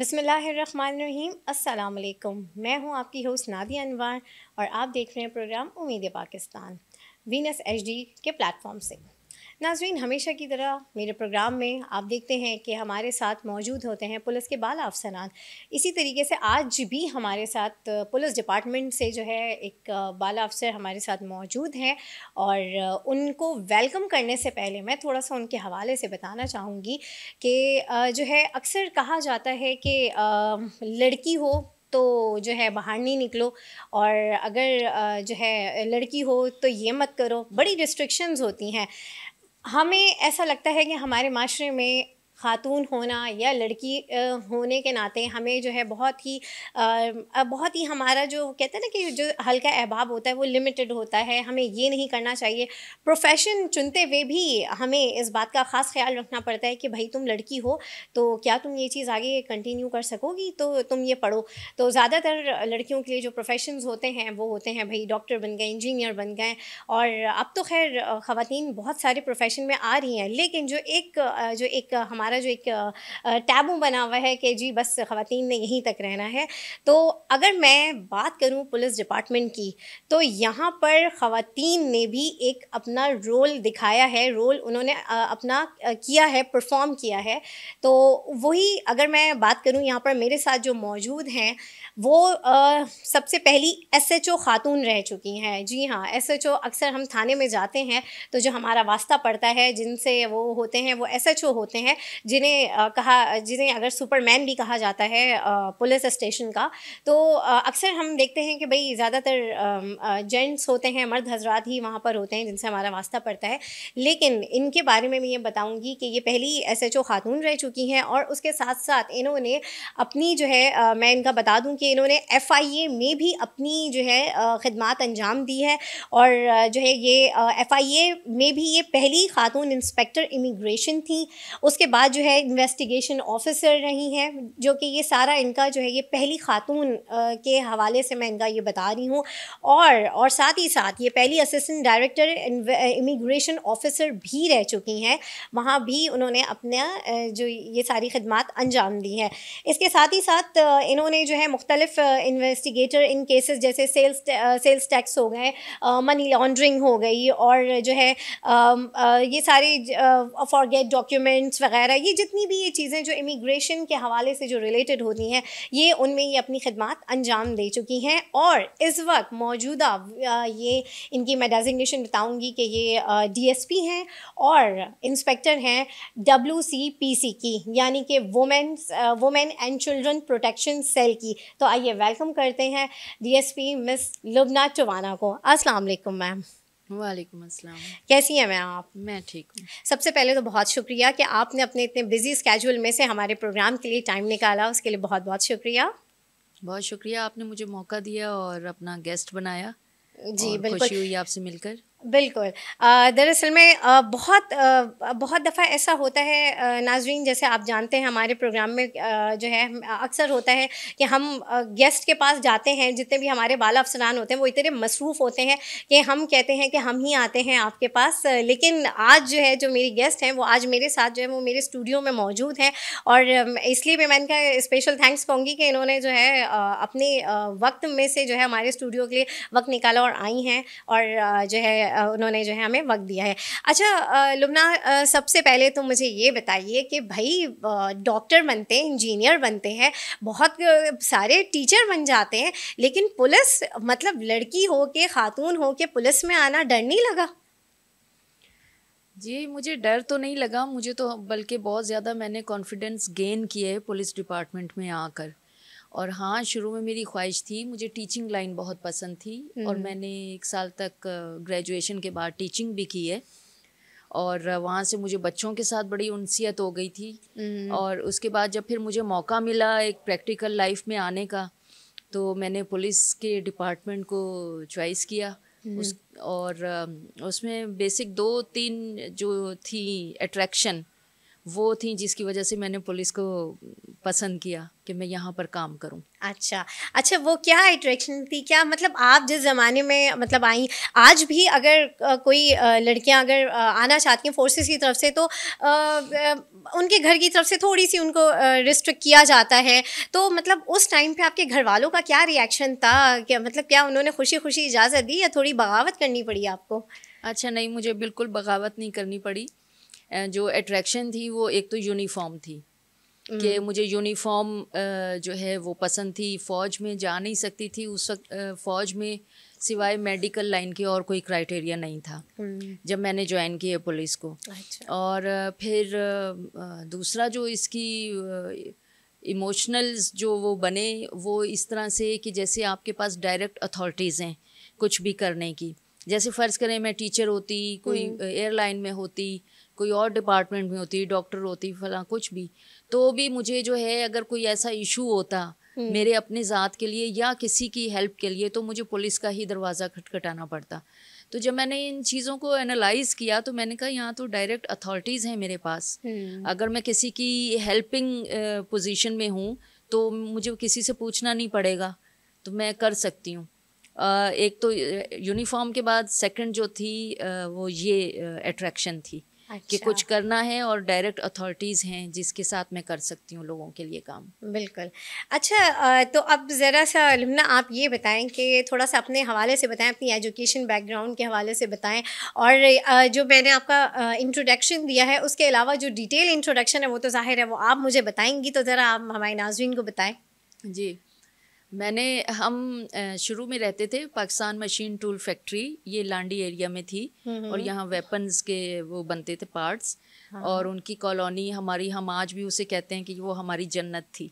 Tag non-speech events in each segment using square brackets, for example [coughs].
बसमीम अल्लाम मैं हूं आपकी होस्ट नादिया अनवार और आप देख रहे हैं प्रोग्राम उम्मीद पाकिस्तान वीनस एचडी के प्लेटफॉर्म से नाजरीन हमेशा की तरह मेरे प्रोग्राम में आप देखते हैं कि हमारे साथ मौजूद होते हैं पुलिस के बाल अफसरान इसी तरीके से आज भी हमारे साथ पुलिस डिपार्टमेंट से जो है एक बाल अफसर हमारे साथ मौजूद हैं और उनको वेलकम करने से पहले मैं थोड़ा सा उनके हवाले से बताना चाहूँगी कि जो है अक्सर कहा जाता है कि लड़की हो तो जो है बाहर नहीं निकलो और अगर जो है लड़की हो तो ये मत करो बड़ी रिस्ट्रिक्शंस होती हैं हमें ऐसा लगता है कि हमारे माशरे में ख़ातून होना या लड़की होने के नाते हमें जो है बहुत ही बहुत ही हमारा जो कहते हैं ना कि जो हल्का अहबाब होता है वो लिमिटेड होता है हमें ये नहीं करना चाहिए प्रोफेशन चुनते हुए भी हमें इस बात का ख़ास ख्याल रखना पड़ता है कि भाई तुम लड़की हो तो क्या तुम ये चीज़ आगे कंटिन्यू कर सकोगी तो तुम ये पढ़ो तो ज़्यादातर लड़कियों के लिए जो प्रोफेशन होते हैं वो होते हैं भाई डॉक्टर बन गए इंजीनियर बन गए और अब तो खैर ख़वान बहुत सारे प्रोफेशन में आ रही हैं लेकिन जो एक जो एक हमारा हमारा जो एक टैबू बना हुआ है कि जी बस ख़वान ने यहीं तक रहना है तो अगर मैं बात करूँ पुलिस डिपार्टमेंट की तो यहाँ पर ख़वान ने भी एक अपना रोल दिखाया है रोल उन्होंने अपना किया है परफॉर्म किया है तो वही अगर मैं बात करूँ यहाँ पर मेरे साथ जो मौजूद हैं वो आ, सबसे पहली एस एच ओ ख़ातून रह चुकी हैं जी हाँ एस एच ओ अक्सर हम थाने में जाते हैं तो जो हमारा वास्ता पड़ता है जिनसे वो होते हैं वो एस एच ओ होते हैं जिन्हें कहा जिन्हें अगर सुपरमैन भी कहा जाता है पुलिस स्टेशन का तो अक्सर हम देखते हैं कि भाई ज़्यादातर जेंट्स होते हैं मर्द हजरात ही वहाँ पर होते हैं जिनसे हमारा वास्ता पड़ता है लेकिन इनके बारे में मैं ये बताऊँगी कि ये पहली एस एच ओ खातून रह चुकी हैं और उसके साथ साथ इन्होंने अपनी जो है मैं इनका बता दूँ कि इन्होंने एफ़ आई ए में भी अपनी जो है ख़दमात अंजाम दी है और जो है ये एफ़ आई ए में भी ये पहली खातून इंस्पेक्टर इमिग्रेशन थी उसके बाद जो है इन्वेस्टिगेशन ऑफिसर रही हैं जो कि ये सारा इनका जो है ये पहली खातून के हवाले से मैं इनका ये बता रही हूँ और और साथ ही साथ ये पहली असिस्टेंट डायरेक्टर इमिग्रेशन ऑफिसर भी रह चुकी हैं वहाँ भी उन्होंने अपना जो ये सारी खदमात अंजाम दी हैं इसके साथ ही साथ इन्होंने जो है मुख्तलिफ इन्वेस्टिगेटर इन केसेस जैसे सेल्स सेल्स टैक्स हो गए मनी लॉन्ड्रिंग हो गई और जो है ये सारे फॉरगेट डॉक्यूमेंट्स वगैरह ये जितनी भी ये चीज़ें जो इमिग्रेशन के हवाले से जो रिलेटेड होती हैं ये उनमें ये अपनी खदमात अंजाम दे चुकी हैं और इस वक्त मौजूदा ये इनकी मैं डेजिग्नेशन बताऊँगी कि ये पी हैं और इंस्पेक्टर हैं डब्ल्यू की यानी कि women's women and children protection cell की तो आइए वेलकम करते हैं पी मिस लुबना चवाना को अस्सलाम मैम वालेकुम अस्सलाम कैसी हैं मैं आप मैं ठीक हूँ सबसे पहले तो बहुत शुक्रिया कि आपने अपने इतने बिजी स्केजूल में से हमारे प्रोग्राम के लिए टाइम निकाला उसके लिए बहुत बहुत शुक्रिया बहुत शुक्रिया आपने मुझे मौका दिया और अपना गेस्ट बनाया जी बिल्कुल खुशी हुई आपसे मिलकर बिल्कुल दरअसल में बहुत बहुत दफ़ा ऐसा होता है नाजरीन जैसे आप जानते हैं हमारे प्रोग्राम में जो है अक्सर होता है कि हम गेस्ट के पास जाते हैं जितने भी हमारे बाला अफसरान होते हैं वो इतने मसरूफ़ होते हैं कि हम कहते हैं कि हम ही आते हैं आपके पास लेकिन आज जो है जो मेरी गेस्ट हैं वो आज मेरे साथ जो है वो मेरे स्टूडियो में मौजूद हैं और इसलिए मैं इनका स्पेशल थैंक्स कहूँगी कि इन्होंने जो है अपने वक्त में से जो है हमारे स्टूडियो के लिए वक्त निकाला और आई हैं और जो है उन्होंने जो है हमें वक्त दिया है अच्छा लुमना सबसे पहले तो मुझे ये बताइए कि भाई डॉक्टर बनते हैं इंजीनियर बनते हैं बहुत सारे टीचर बन जाते हैं लेकिन पुलिस मतलब लड़की हो के ख़ातून हो के पुलिस में आना डर नहीं लगा जी मुझे डर तो नहीं लगा मुझे तो बल्कि बहुत ज़्यादा मैंने कॉन्फिडेंस गेन किया है पुलिस डिपार्टमेंट में आकर और हाँ शुरू में मेरी ख्वाहिश थी मुझे टीचिंग लाइन बहुत पसंद थी और हम्म। मैंने एक साल तक ग्रेजुएशन के बाद टीचिंग भी की है और वहाँ से मुझे बच्चों के साथ बड़ी उनसीयत हो गई थी हम्म। और उसके बाद जब फिर मुझे मौका मिला एक प्रैक्टिकल लाइफ में आने का तो मैंने पुलिस के डिपार्टमेंट को चॉइस किया हम्म। उस और उसमें बेसिक दो तीन जो थी अट्रैक्शन वो थी जिसकी वजह से मैंने पुलिस को पसंद किया कि मैं यहाँ पर काम करूँ अच्छा अच्छा वो क्या अट्रैक्शन थी क्या मतलब आप जिस ज़माने में मतलब आई आज भी अगर कोई लड़कियाँ अगर आना चाहती हैं फोर्सेस की तरफ से तो उनके घर की तरफ से थोड़ी सी उनको रिस्ट्रिक्ट किया जाता है तो मतलब उस टाइम पे आपके घर वालों का क्या रिएक्शन था क्या मतलब क्या उन्होंने खुशी खुशी इजाज़त दी या थोड़ी बगावत करनी पड़ी आपको अच्छा नहीं मुझे बिल्कुल बगावत नहीं करनी पड़ी जो अट्रैक्शन थी वो एक तो यूनिफॉर्म थी कि हम्म। मुझे यूनिफॉर्म जो है वो पसंद थी फ़ौज में जा नहीं सकती थी उस वक्त फ़ौज में सिवाय मेडिकल लाइन के और कोई क्राइटेरिया नहीं था हम्म। जब मैंने ज्वाइन किया पुलिस को अच्छा। और फिर दूसरा जो इसकी इमोशनल्स जो वो बने वो इस तरह से कि जैसे आपके पास डायरेक्ट अथॉरिटीज़ हैं कुछ भी करने की जैसे फ़र्ज़ करें मैं टीचर होती कोई एयरलाइन हम्म। में होती कोई और डिपार्टमेंट में होती डॉक्टर होती फला कुछ भी तो भी मुझे जो है अगर कोई ऐसा इशू होता हम्म। मेरे अपने ज़ात के लिए या किसी की हेल्प के लिए तो मुझे पुलिस का ही दरवाज़ा खटखटाना पड़ता तो जब मैंने इन चीज़ों को एनालाइज किया तो मैंने कहा यहाँ तो डायरेक्ट अथॉरिटीज़ हैं मेरे पास हम्म। अगर मैं किसी की हेल्पिंग पोजीशन में हूँ तो मुझे किसी से पूछना नहीं पड़ेगा तो मैं कर सकती हूँ एक तो यूनिफॉर्म के बाद सेकंड जो थी वो ये अट्रैक्शन थी अच्छा। कि कुछ करना है और डायरेक्ट अथॉरिटीज़ हैं जिसके साथ मैं कर सकती हूँ लोगों के लिए काम बिल्कुल अच्छा तो अब ज़रा सा लुमना आप ये बताएं कि थोड़ा सा अपने हवाले से बताएं अपनी एजुकेशन बैकग्राउंड के हवाले से बताएं और जो मैंने आपका इंट्रोडक्शन दिया है उसके अलावा जो डिटेल इंट्रोडक्शन है वो तो ज़ाहिर है वो आप मुझे बताएंगी तो ज़रा आप हमारे नाजरन को बताएँ जी मैंने हम शुरू में रहते थे पाकिस्तान मशीन टूल फैक्ट्री ये लांडी एरिया में थी हम्म, हम्म, और हम्म। यहाँ वेपन्स के वो बनते थे पार्ट्स हाँ, हाँ। और उनकी कॉलोनी हमारी हम आज भी उसे कहते हैं कि वो हमारी जन्नत थी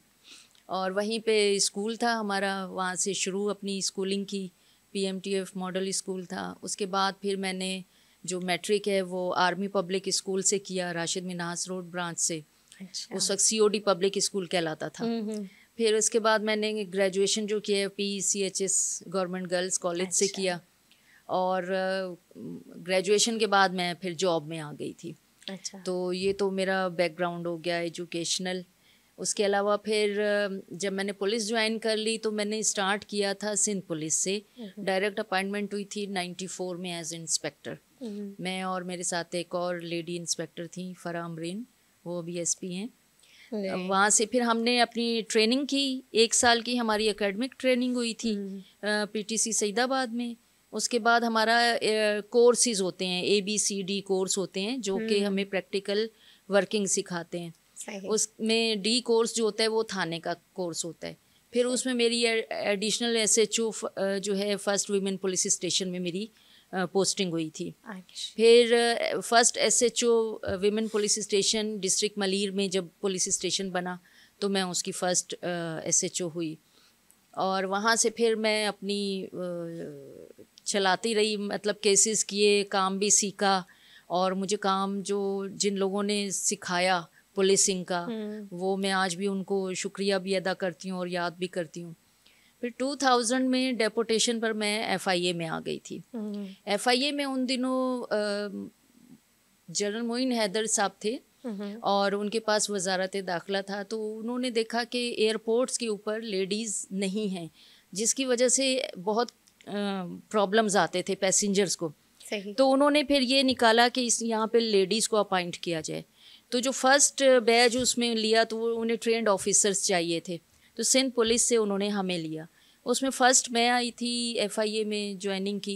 और वहीं पे स्कूल था हमारा वहाँ से शुरू अपनी स्कूलिंग की पीएमटीएफ मॉडल स्कूल था उसके बाद फिर मैंने जो मैट्रिक है वो आर्मी पब्लिक स्कूल से किया राशिद मिनास रोड ब्रांच से अच्छा। उस वक्त सी पब्लिक स्कूल कहलाता था फिर उसके बाद मैंने ग्रेजुएशन जो किया है P C H S government girls college से अच्छा। किया और ग्रेजुएशन के बाद मैं फिर जॉब में आ गई थी अच्छा तो ये तो मेरा बैकग्राउंड हो गया एजुकेशनल उसके अलावा फिर जब मैंने पुलिस ज्वाइन कर ली तो मैंने स्टार्ट किया था सिंध पुलिस से डायरेक्ट हम्म। अपॉइंटमेंट हुई थी 94 में एज इंस्पेक्टर हम्म। मैं और मेरे साथ एक और लेडी इंस्पेक्टर थी फरा अमरीन वो अभी एसपी हैं वहाँ से फिर हमने अपनी ट्रेनिंग की एक साल की हमारी एकेडमिक ट्रेनिंग हुई थी पीटीसी हम्म। सईदाबाद में उसके बाद हमारा कोर्सेज होते हैं A B C D course होते हैं जो कि हम्म। हमें प्रैक्टिकल वर्किंग सिखाते हैं उसमें डी कोर्स जो होता है वो थाने का कोर्स होता है फिर उसमें मेरी एडिशनल एस एच ओ जो है फर्स्ट वीमेन पुलिस स्टेशन में मेरी पोस्टिंग हुई थी फिर first S H O women police station district Malir में जब पुलिस स्टेशन बना तो मैं उसकी फ़र्स्ट एस एच ओ हुई और वहाँ से फिर मैं अपनी चलाती रही मतलब केसेस किए काम भी सीखा और मुझे काम जो जिन लोगों ने सिखाया पुलिसिंग का हम्म। वो मैं आज भी उनको शुक्रिया भी अदा करती हूँ और याद भी करती हूँ फिर 2000 में डेपोटेशन पर मैं एफआईए में आ गई थी एफआईए हम्म। में उन दिनों जनरल मोइन हैदर साहब थे हम्म। और उनके पास वजारत दाखिला था तो उन्होंने देखा कि एयरपोर्ट्स के ऊपर लेडीज़ नहीं हैं जिसकी वजह से बहुत प्रॉब्लम्स आते थे पैसेंजर्स को तो उन्होंने फिर ये निकाला कि इस यहाँ पे लेडीज़ को अपॉइंट किया जाए तो जो फर्स्ट बैच उसमें लिया तो वो उन्हें ट्रेंड ऑफिसर्स चाहिए थे तो सिंध पुलिस से उन्होंने हमें लिया उसमें फ़र्स्ट मैं आई थी एफआईए में ज्वाइनिंग की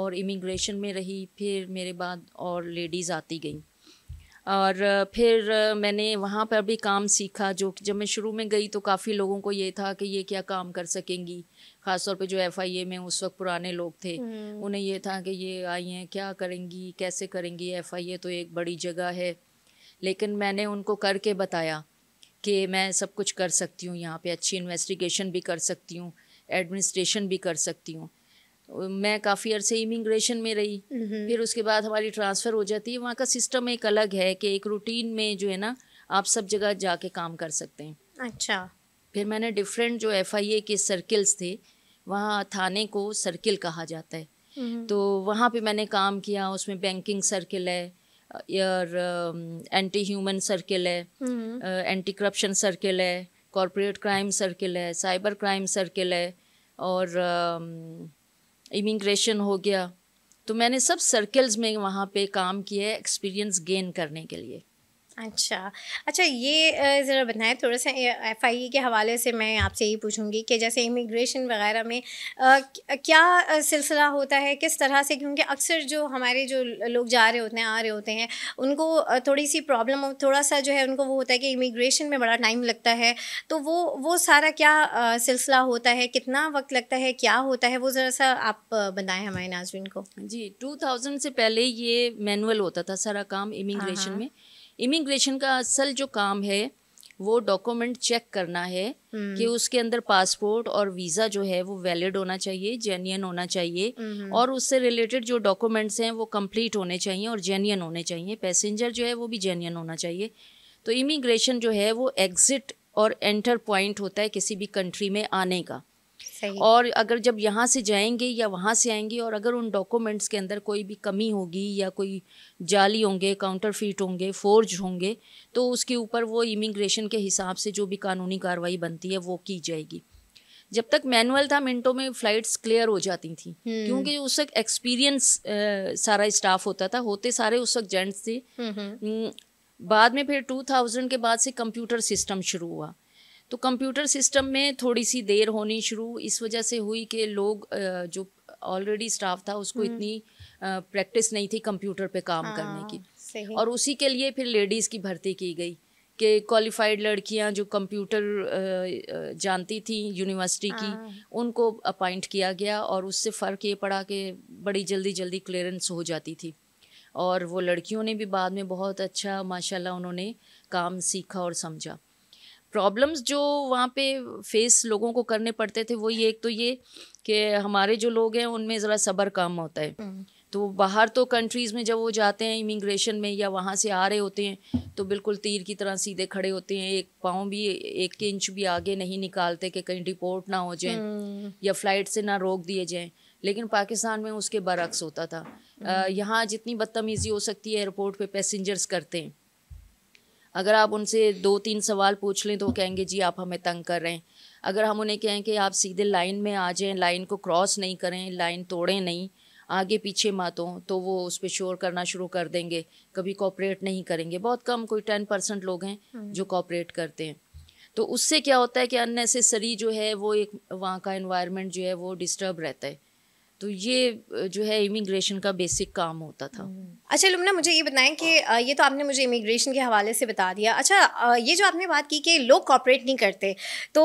और इमिग्रेशन में रही फिर मेरे बाद और लेडीज़ आती गई और फिर मैंने वहाँ पर भी काम सीखा जो कि जब मैं शुरू में गई तो काफ़ी लोगों को ये था कि ये क्या काम कर सकेंगी ख़ासतौर पे जो एफ आई ए में उस वक्त पुराने लोग थे हम्म। उन्हें ये था कि ये आई हैं क्या करेंगी कैसे करेंगी एफ आई ए तो एक बड़ी जगह है लेकिन मैंने उनको करके बताया कि मैं सब कुछ कर सकती हूँ यहाँ पे अच्छी इन्वेस्टिगेशन भी कर सकती हूँ एडमिनिस्ट्रेशन भी कर सकती हूँ मैं काफ़ी अरसे इमिग्रेशन में रही फिर उसके बाद हमारी ट्रांसफ़र हो जाती है वहाँ का सिस्टम एक अलग है कि एक रूटीन में जो है ना आप सब जगह जाके काम कर सकते हैं अच्छा फिर मैंने डिफरेंट जो एफ के सर्किल्स थे वहाँ थाने को सर्किल कहा जाता है तो वहाँ पे मैंने काम किया उसमें बैंकिंग सर्किल है एंटी ह्यूमन सर्किल है एंटी करप्शन सर्किल है कॉरपोरेट क्राइम सर्किल है साइबर क्राइम सर्किल है और इमिग्रेशन um, हो गया तो मैंने सब सर्कल्स में वहाँ पे काम किया है एक्सपीरियंस गेन करने के लिए अच्छा अच्छा ये ज़रा बताएं थोड़ा सा एफ आई ए के हवाले से मैं आपसे यही पूछूंगी कि जैसे इमिग्रेशन वगैरह में आ, क्या सिलसिला होता है किस तरह से क्योंकि अक्सर जो हमारे जो लोग जा रहे होते हैं आ रहे होते हैं उनको थोड़ी सी प्रॉब्लम थोड़ा सा जो है उनको वो होता है कि इमिग्रेशन में बड़ा टाइम लगता है तो वो वो सारा क्या सिलसिला होता है कितना वक्त लगता है क्या होता है वो ज़रा सा आप बताएँ हमारे नाजरन को जी टू से पहले ये मैनुअल होता था सारा काम इमिग्रेशन हाँ, हाँ। में इमिग्रेशन का असल जो काम है वो डॉक्यूमेंट चेक करना है हम्म। कि उसके अंदर पासपोर्ट और वीज़ा जो है वो वैलिड होना चाहिए जेन्यन होना चाहिए हम्म। और उससे रिलेटेड जो डॉक्यूमेंट्स हैं वो कंप्लीट होने चाहिए और जेन्यन होने चाहिए पैसेंजर जो है वो भी जेन्यन होना चाहिए तो इमिग्रेशन जो है वो एग्ज़िट और एंटर पॉइंट होता है किसी भी कंट्री में आने का और अगर जब यहाँ से जाएंगे या वहाँ से आएंगे और अगर उन डॉक्यूमेंट्स के अंदर कोई भी कमी होगी या कोई जाली होंगे काउंटर होंगे फोर्ज होंगे तो उसके ऊपर वो इमिग्रेशन के हिसाब से जो भी कानूनी कार्रवाई बनती है वो की जाएगी जब तक मैनुअल था मिनटों में फ्लाइट्स क्लियर हो जाती थी हम्म। क्योंकि उस वक्त एक्सपीरियंस सारा स्टाफ होता था होते सारे उस वक्त जेंट्स थे हम्म, हम्म। बाद में फिर 2000 के बाद से कंप्यूटर सिस्टम शुरू हुआ तो कंप्यूटर सिस्टम में थोड़ी सी देर होनी शुरू इस वजह से हुई कि लोग जो ऑलरेडी स्टाफ था उसको हम्म। इतनी प्रैक्टिस नहीं थी कंप्यूटर पे काम आ, करने हाँ, की और उसी के लिए फिर लेडीज़ की भर्ती की गई कि क्वालिफाइड लड़कियां जो कंप्यूटर जानती थी यूनिवर्सिटी की हाँ। उनको अपॉइंट किया गया और उससे फ़र्क ये पड़ा कि बड़ी जल्दी जल्दी क्लियरेंस हो जाती थी और वो लड़कियों ने भी बाद में बहुत अच्छा माशाल्लाह उन्होंने काम सीखा और समझा प्रॉब्लम्स जो वहाँ पे फेस लोगों को करने पड़ते थे वो ये एक तो ये कि हमारे जो लोग हैं उनमें ज़रा सब्र कम होता है हम्म। तो बाहर तो कंट्रीज़ में जब वो जाते हैं इमिग्रेशन में या वहाँ से आ रहे होते हैं तो बिल्कुल तीर की तरह सीधे खड़े होते हैं एक पाँव भी एक इंच भी आगे नहीं निकालते कि कहीं डिपोर्ट ना हो जाए हम्म। या फ्लाइट से ना रोक दिए जाएँ लेकिन पाकिस्तान में उसके बरक्स होता था हम्म। यहाँ जितनी बदतमीज़ी हो सकती है एयरपोर्ट पे पैसेंजर्स करते हैं अगर आप उनसे दो तीन सवाल पूछ लें तो कहेंगे जी आप हमें तंग कर रहे हैं अगर हम उन्हें कहें कि आप सीधे लाइन में आ जाएं लाइन को क्रॉस नहीं करें लाइन तोड़ें नहीं आगे पीछे मातों तो वो उस पर शोर करना शुरू कर देंगे कभी कॉपरेट नहीं करेंगे बहुत कम कोई टेन परसेंट लोग हैं हम्म। जो कॉपरेट करते हैं तो उससे क्या होता है कि अननेसेसरी जो है वो एक वहाँ का इन्वायरमेंट जो है वो डिस्टर्ब रहता है तो ये जो है इमिग्रेशन का बेसिक काम होता था हम्म। अच्छा लुमना मुझे ये बताएं कि हाँ। ये तो आपने मुझे इमिग्रेशन के हवाले से बता दिया अच्छा ये जो आपने बात की कि लोग कॉपरेट नहीं करते तो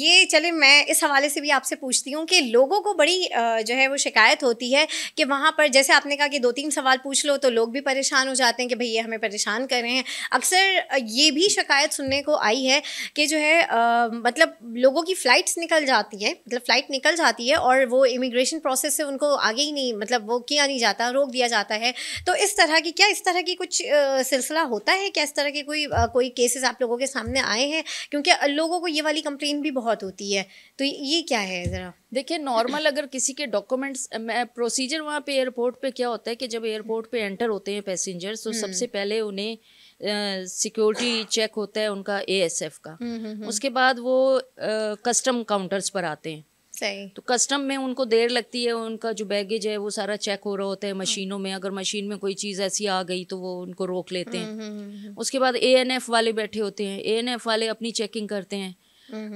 ये चले मैं इस हवाले से भी आपसे पूछती हूँ कि लोगों को बड़ी जो है वो शिकायत होती है कि वहाँ पर जैसे आपने कहा कि दो तीन सवाल पूछ लो तो लोग भी परेशान हो जाते हैं कि भाई ये हमें परेशान कर रहे हैं अक्सर ये भी शिकायत सुनने को आई है कि जो है मतलब लोगों की फ़्लाइट्स निकल जाती हैं मतलब फ़्लाइट निकल जाती है और वो इमिग्रेशन प्रोसेस से उनको आगे ही नहीं मतलब वो किया नहीं जाता रोक दिया जाता है तो इस तरह की क्या इस तरह की कुछ सिलसिला होता है क्या इस तरह के कोई कोई केसेस आप लोगों के सामने आए हैं क्योंकि लोगों को ये वाली कंप्लेन भी बहुत होती है तो ये क्या है ज़रा देखिए नॉर्मल अगर किसी के डॉक्यूमेंट्स प्रोसीजर वहाँ पे एयरपोर्ट पे क्या होता है कि जब एयरपोर्ट पे एंटर होते हैं पैसेंजर्स तो सबसे हम्म। पहले उन्हें सिक्योरिटी चेक होता है उनका एएसएफ का हम्म, हम्म, उसके बाद वो कस्टम काउंटर्स पर आते हैं सही तो कस्टम में उनको देर लगती है उनका जो बैगेज है वो सारा चेक हो रहा होता है मशीनों में अगर मशीन में कोई चीज़ ऐसी आ गई तो वो उनको रोक लेते हैं हम्म, हम्म, हम्म, उसके बाद ए एन एफ वाले बैठे होते हैं ए एन एफ वाले अपनी चेकिंग करते हैं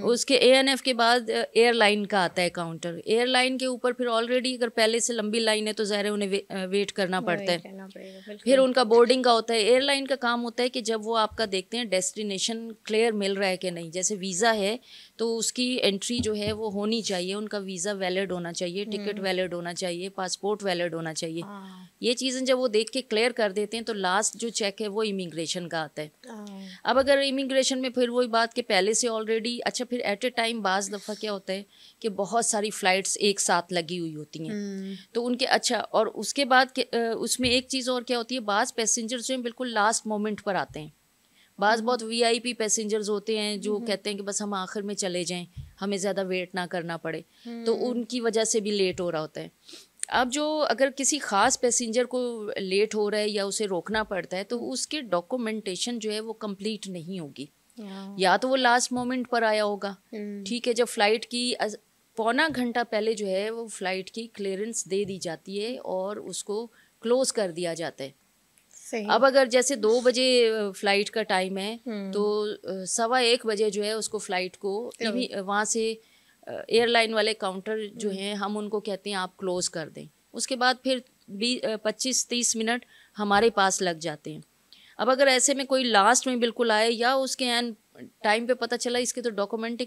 उसके ए एन एफ के बाद एयरलाइन का आता है काउंटर एयरलाइन के ऊपर फिर ऑलरेडी अगर पहले से लंबी लाइन है तो ज़ाहिर उन्हें वे, वेट करना पड़ता है फिर उनका बोर्डिंग का होता है एयरलाइन का काम होता है कि जब वो आपका देखते हैं डेस्टिनेशन क्लियर मिल रहा है कि नहीं जैसे वीज़ा है तो उसकी एंट्री जो है वो होनी चाहिए उनका वीज़ा वैलिड होना चाहिए टिकट वैलिड हम्म। होना चाहिए पासपोर्ट वैलिड होना चाहिए हाँ। ये चीज़ें जब वो देख के क्लियर कर देते हैं तो लास्ट जो चेक है वो इमिग्रेशन का आता है हाँ। अब अगर इमिग्रेशन में फिर वही बात कि पहले से ऑलरेडी अच्छा फिर एट ए टाइम बाज़ दफ़ा क्या होता है कि बहुत सारी फ़्लाइट्स एक साथ लगी हुई होती हैं हम्म। तो उनके अच्छा और उसके बाद उसमें एक चीज़ और क्या होती है बाज़ पैसेंजर्स जो हैं बिल्कुल लास्ट मोमेंट पर आते हैं बाज़ हम्म। बहुत वीआईपी पैसेंजर्स होते हैं जो हम्म। कहते हैं कि बस हम आखिर में चले जाएं हमें ज़्यादा वेट ना करना पड़े तो हम्म। उनकी वजह से भी लेट हो रहा होता है अब जो अगर किसी ख़ास पैसेंजर को लेट हो रहा है या उसे रोकना पड़ता है तो उसके डॉक्यूमेंटेशन जो है वो कंप्लीट नहीं होगी या तो वो लास्ट मोमेंट पर आया होगा ठीक है जब फ्लाइट की पौना घंटा पहले जो है वो फ्लाइट की क्लियरेंस दे दी जाती है और उसको क्लोज कर दिया जाता है अब अगर जैसे दो बजे फ्लाइट का टाइम है हम्म। तो सवा एक बजे जो है उसको फ्लाइट को वहाँ से एयरलाइन वाले काउंटर जो हम्म। हैं हम उनको कहते हैं आप क्लोज कर दें उसके बाद फिर बीस पच्चीस तीस मिनट हमारे पास लग जाते हैं अब अगर ऐसे में कोई लास्ट में बिल्कुल आए या उसके एन टाइम पे पता चला इसके तो डॉक्यूमेंट ही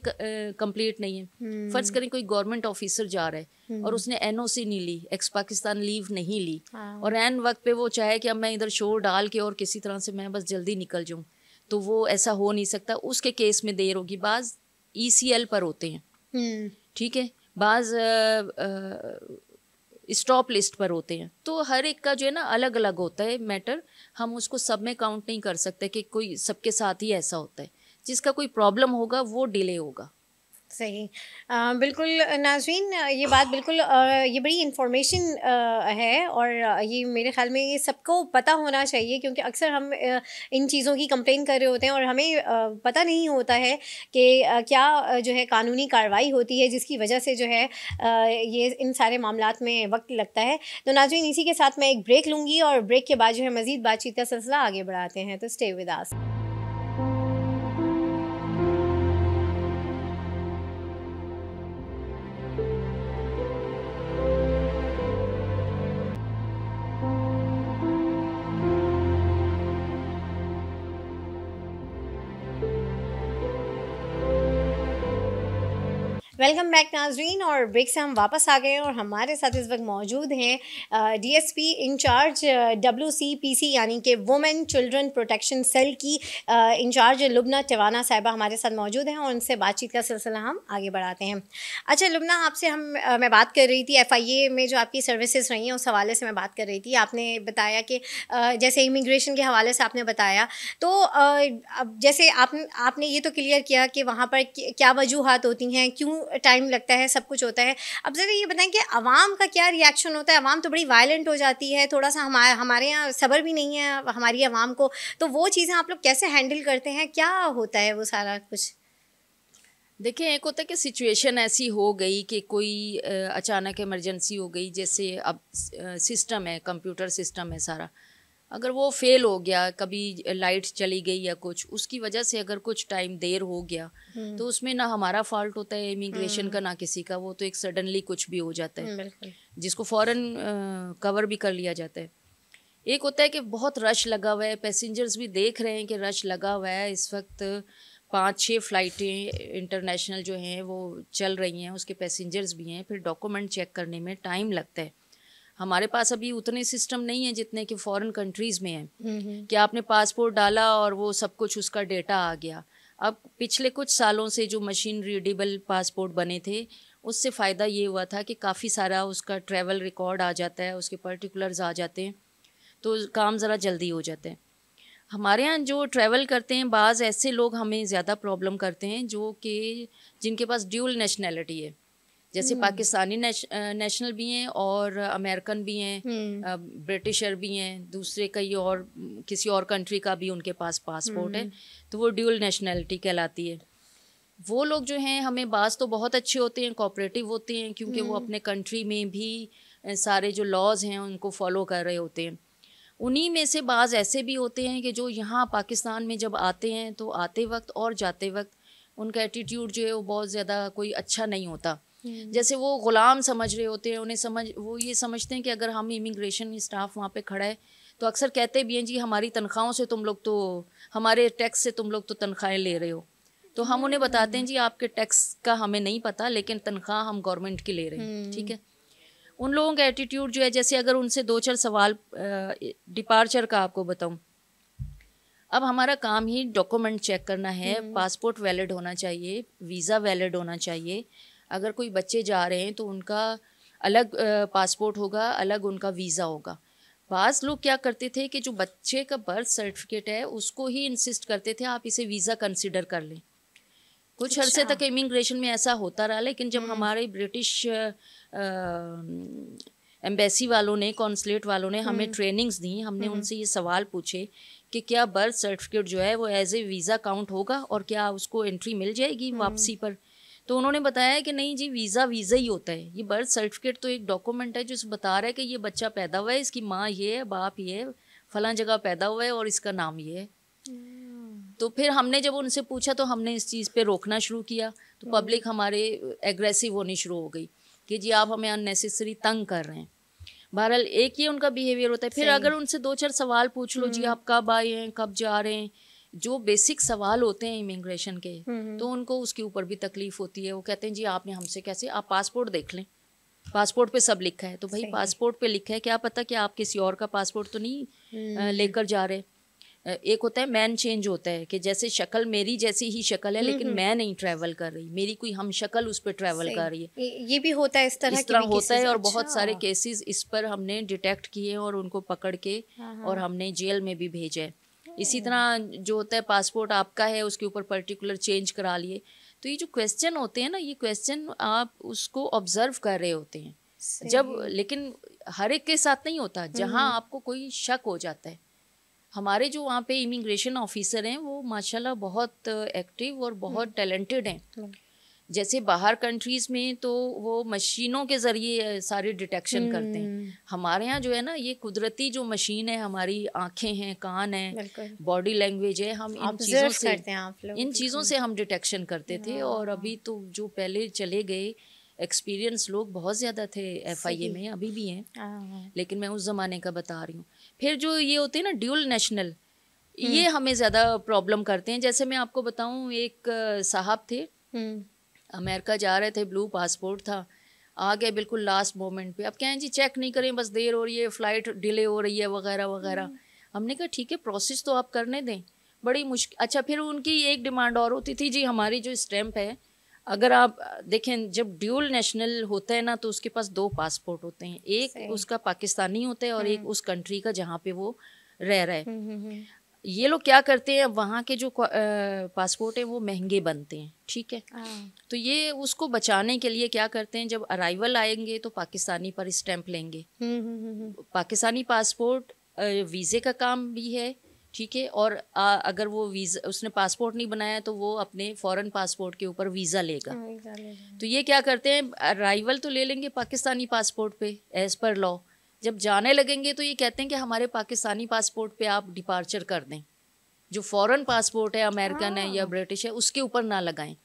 कंप्लीट नहीं है हम्म। फर्ज करें कोई गवर्नमेंट ऑफिसर जा रहा है हम्म। और उसने एनओसी नहीं ली एक्स पाकिस्तान लीव नहीं ली हाँ। और एन वक्त पे वो चाहे कि अब मैं इधर शोर डाल के और किसी तरह से मैं बस जल्दी निकल जाऊँ तो वो ऐसा हो नहीं सकता उसके केस में देर होगी बाज ई e पर होते हैं हम्म। ठीक है बाज स्टॉप लिस्ट पर होते हैं तो हर एक का जो है ना अलग अलग होता है मैटर हम उसको सब में काउंट नहीं कर सकते कि कोई सबके साथ ही ऐसा होता है जिसका कोई प्रॉब्लम होगा वो डिले होगा सही आ, बिल्कुल नाजवीन ये बात बिल्कुल आ, ये बड़ी इन्फॉर्मेशन है और ये मेरे ख्याल में ये सबको पता होना चाहिए क्योंकि अक्सर हम इन चीज़ों की कंप्लेन कर रहे होते हैं और हमें पता नहीं होता है कि क्या जो है कानूनी कार्रवाई होती है जिसकी वजह से जो है ये इन सारे मामला में वक्त लगता है तो नाजवीन इसी के साथ मैं एक ब्रेक लूँगी और ब्रेक के बाद जो है मज़ीद बातचीत का सिलसिला आगे बढ़ाते हैं तो stay with us welcome back नाजरीन और ब्रेक से हम वापस आ गए हैं और हमारे साथ इस वक्त मौजूद हैं डीएसपी इंचार्ज सी यानी कि वुमेन चिल्ड्रन प्रोटेक्शन सेल की इंचार्ज लुबना टिवाना साहिबा हमारे साथ मौजूद हैं और उनसे बातचीत का सिलसिला हम आगे बढ़ाते हैं अच्छा लुबना आपसे हम आ, मैं बात कर रही थी ए में जो आपकी सर्विसज़ रही हैं उस हवाले से मैं बात कर रही थी आपने बताया कि जैसे इमिग्रेशन के हवाले से आपने बताया तो जैसे आप, आपने ये तो क्लियर किया कि वहाँ पर क्या वजूहत होती हैं क्यों टाइम लगता है सब कुछ होता है अब ज़रा ये बताएं कि आवाम का क्या रिएक्शन होता है आवाम तो बड़ी वायलेंट हो जाती है थोड़ा सा हमारे हमारे यहाँ सबर भी नहीं है हमारी आवाम को तो वो चीज़ें आप लोग कैसे हैंडल करते हैं क्या होता है वो सारा कुछ देखिए एक होता है कि सिचुएशन ऐसी हो गई कि कोई अचानक इमरजेंसी हो गई जैसे अब सिस्टम है कंप्यूटर सिस्टम है सारा अगर वो फेल हो गया कभी लाइट चली गई या कुछ उसकी वजह से अगर कुछ टाइम देर हो गया हम्म। तो उसमें ना हमारा फॉल्ट होता है इमिग्रेशन का हम्म। ना किसी का वो तो एक सडनली कुछ भी हो जाता है हम्म, जिसको फॉरन कवर भी कर लिया जाता है एक होता है कि बहुत रश लगा हुआ है पैसेंजर्स भी देख रहे हैं कि रश लगा हुआ है इस वक्त पाँच छः फ़्लाइटें इंटरनेशनल जो हैं वो चल रही हैं उसके पैसेंजर्स भी हैं फिर डॉक्यूमेंट चेक करने में टाइम लगता है हमारे पास अभी उतने सिस्टम नहीं है जितने कि फॉरेन कंट्रीज़ में हैं हम्म, हम्म। कि आपने पासपोर्ट डाला और वो सब कुछ उसका डेटा आ गया अब पिछले कुछ सालों से जो मशीन रीडेबल पासपोर्ट बने थे उससे फ़ायदा ये हुआ था कि काफ़ी सारा उसका ट्रैवल रिकॉर्ड आ जाता है उसके पर्टिकुलर्स आ जाते हैं तो काम ज़रा जल्दी हो जाता है हमारे यहाँ जो ट्रैवल करते हैं बाज़ ऐसे लोग हमें ज़्यादा प्रॉब्लम करते हैं जो कि जिनके पास ड्यूल नेशनैलिटी है जैसे हम्म। पाकिस्तानी नेशनल भी हैं और अमेरिकन भी हैं हम्म। ब्रिटिशर भी हैं दूसरे कई और किसी और कंट्री का भी उनके पास पासपोर्ट है हम्म। तो वो ड्यूल नेशनैलिटी कहलाती है वो लोग जो हैं हमें बाज तो बहुत अच्छे होते हैं कोऑपरेटिव होते हैं क्योंकि वो अपने कंट्री में भी सारे जो लॉज हैं उनको फॉलो कर रहे होते हैं उन्हीं में से बाज़ ऐसे भी होते हैं कि जो यहाँ पाकिस्तान में जब आते हैं तो आते वक्त और जाते वक्त उनका एटीट्यूड जो है वो बहुत ज़्यादा कोई अच्छा नहीं होता हम्म। जैसे वो गुलाम समझ रहे होते हैं उन्हें समझ वो ये समझते हैं कि अगर हम इमिग्रेशन स्टाफ वहाँ पे खड़ा है तो अक्सर कहते भी हैं जी हमारी तनख्वाहों से तुम लोग तो हमारे टैक्स से तुम लोग तो तनख्वाहें ले रहे हो तो हम उन्हें बताते हैं हम्म। जी आपके टैक्स का हमें नहीं पता लेकिन तनख्वाह हम गवर्नमेंट की ले रहे हैं हम्म। ठीक है उन लोगों का एटीट्यूड जो है जैसे अगर उनसे दो चार सवाल डिपार्चर का आपको बताऊं अब हमारा काम ही डॉक्यूमेंट चेक करना है पासपोर्ट वैलिड होना चाहिए वीज़ा वैलिड होना चाहिए अगर कोई बच्चे जा रहे हैं तो उनका अलग पासपोर्ट होगा अलग उनका वीज़ा होगा बाज़ लोग क्या करते थे कि जो बच्चे का बर्थ सर्टिफिकेट है उसको ही इंसिस्ट करते थे आप इसे वीज़ा कंसिडर कर लें कुछ अच्छा। अरसे तक इमिग्रेशन में ऐसा होता रहा लेकिन जब हम्म। हमारे ब्रिटिश एम्बेसी वालों ने कॉन्सलेट वालों ने हमें ट्रेनिंग्स हम्म। दी हमने हम्म। उनसे ये सवाल पूछे कि क्या बर्थ सर्टिफिकेट जो है वो एज ए वीज़ा काउंट होगा और क्या उसको एंट्री मिल जाएगी वापसी पर तो उन्होंने बताया कि नहीं जी वीज़ा वीज़ा ही होता है ये बर्थ सर्टिफिकेट तो एक डॉक्यूमेंट है जो बता रहा है कि ये बच्चा पैदा हुआ है इसकी माँ ये है बाप ये है फला जगह पैदा हुआ है और इसका नाम ये है हम्म। तो फिर हमने जब उनसे पूछा तो हमने इस चीज़ पे रोकना शुरू किया तो हम्म। पब्लिक हमारे एग्रेसिव होनी शुरू हो गई कि जी आप हमें अननेसेसरी तंग कर रहे हैं बहरहाल एक ये उनका बिहेवियर होता है फिर अगर उनसे दो चार सवाल पूछ लो जी हम्म। आप कब आए हैं कब जा रहे हैं जो बेसिक सवाल होते हैं इमिग्रेशन के हम्म, हम्म। तो उनको उसके ऊपर भी तकलीफ होती है वो कहते हैं जी आपने हमसे कैसे आप पासपोर्ट देख लें पासपोर्ट पे सब लिखा है तो भाई पासपोर्ट पे लिखा है क्या पता कि आप किसी और का पासपोर्ट तो नहीं हम्म। लेकर जा रहे एक होता है मैन चेंज होता है कि जैसे शक्ल मेरी जैसी ही शक्ल है लेकिन मैं नहीं ट्रैवल कर रही मेरी कोई हम शक्ल उस पर ट्रैवल कर रही है ये भी होता है इस तरह इस तरह होता है और अच्छा। बहुत सारे केसेस इस पर हमने डिटेक्ट किए और उनको पकड़ के हाँ, हाँ। और हमने जेल में भी भेजे इसी तरह जो होता है पासपोर्ट आपका है उसके ऊपर पर्टिकुलर चेंज करा लिए तो ये जो क्वेश्चन होते हैं ना ये क्वेश्चन आप उसको ऑब्जर्व कर रहे होते हैं जब लेकिन हर एक के साथ नहीं होता जहाँ हम्म। आपको कोई शक हो जाता है हमारे जो वहाँ पे इमिग्रेशन ऑफिसर हैं वो माशाल्लाह बहुत एक्टिव और बहुत टैलेंटेड हम्म। हैं हम्म। जैसे बाहर कंट्रीज में तो वो मशीनों के ज़रिए सारे डिटेक्शन करते हैं हम्म। हमारे यहाँ जो है ना ये कुदरती जो मशीन है हमारी आंखें हैं कान है बॉडी लैंग्वेज है हम इन चीज़ों से इन चीज़ों से हम डिटेक्शन करते थे हाँ। और अभी तो जो पहले चले गए एक्सपीरियंस लोग बहुत ज़्यादा थे एफ आई ए में अभी भी हैं हाँ, हाँ। लेकिन मैं उस ज़माने का बता रही हूँ फिर जो ये होते हैं ना ड्यूल हम्म। नेशनल ये हमें ज़्यादा प्रॉब्लम करते हैं जैसे मैं आपको बताऊँ एक साहब थे हम्म। अमेरिका जा रहे थे ब्लू पासपोर्ट था आ गए बिल्कुल लास्ट मोमेंट पे अब कहें जी चेक नहीं करें बस देर हो रही है फ़्लाइट डिले हो रही है वगैरह वगैरह हम्म। हमने कहा ठीक है प्रोसेस तो आप करने दें बड़ी मुश्किल अच्छा फिर उनकी एक डिमांड और होती थी जी हमारी जो स्टैम्प है अगर आप देखें जब ड्यूल नेशनल होता है ना तो उसके पास दो पासपोर्ट होते हैं एक उसका पाकिस्तानी होता है और एक हम्म। उस कंट्री का जहाँ पे वो रह रहा है हम्म, ये लोग क्या करते हैं वहाँ के जो पासपोर्ट है वो महंगे बनते हैं ठीक है हाँ। तो ये उसको बचाने के लिए क्या करते हैं जब अराइवल आएंगे तो पाकिस्तानी पर स्टैंप लेंगे हम्म, हम्म, हम्म, पाकिस्तानी पासपोर्ट वीज़े का काम भी है ठीक है और आ, अगर वो वीज़ा उसने पासपोर्ट नहीं बनाया तो वो अपने फॉरेन पासपोर्ट के ऊपर हाँ, वीज़ा लेगा तो ये क्या करते हैं अराइवल तो ले लेंगे पाकिस्तानी पासपोर्ट पे एज़ पर लॉ जब जाने लगेंगे तो ये कहते हैं कि हमारे पाकिस्तानी पासपोर्ट पे आप डिपार्चर कर दें जो फॉरेन पासपोर्ट है अमेरिकन है या हाँ। ब्रिटिश है उसके ऊपर ना लगाएं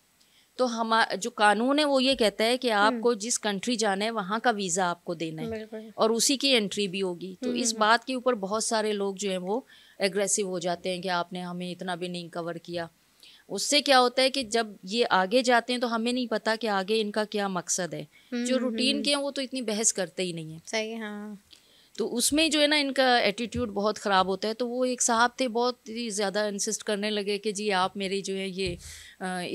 तो हम जो कानून है वो ये कहता है कि हम्म। आपको जिस कंट्री जाना है वहाँ का वीज़ा आपको देना है और उसी की एंट्री भी होगी तो हम्म, इस हम्म। बात के ऊपर बहुत सारे लोग जो हैं वो एग्रेसिव हो जाते हैं कि आपने हमें इतना भी नहीं कवर किया उससे क्या होता है कि जब ये आगे जाते हैं तो हमें नहीं पता कि आगे इनका क्या मकसद है जो रूटीन के हैं वो तो इतनी बहस करते ही नहीं है सही हाँ तो उसमें जो है ना इनका एटीट्यूड बहुत ख़राब होता है तो वो एक साहब थे बहुत ही ज़्यादा इंसिस्ट करने लगे कि जी आप मेरी जो है ये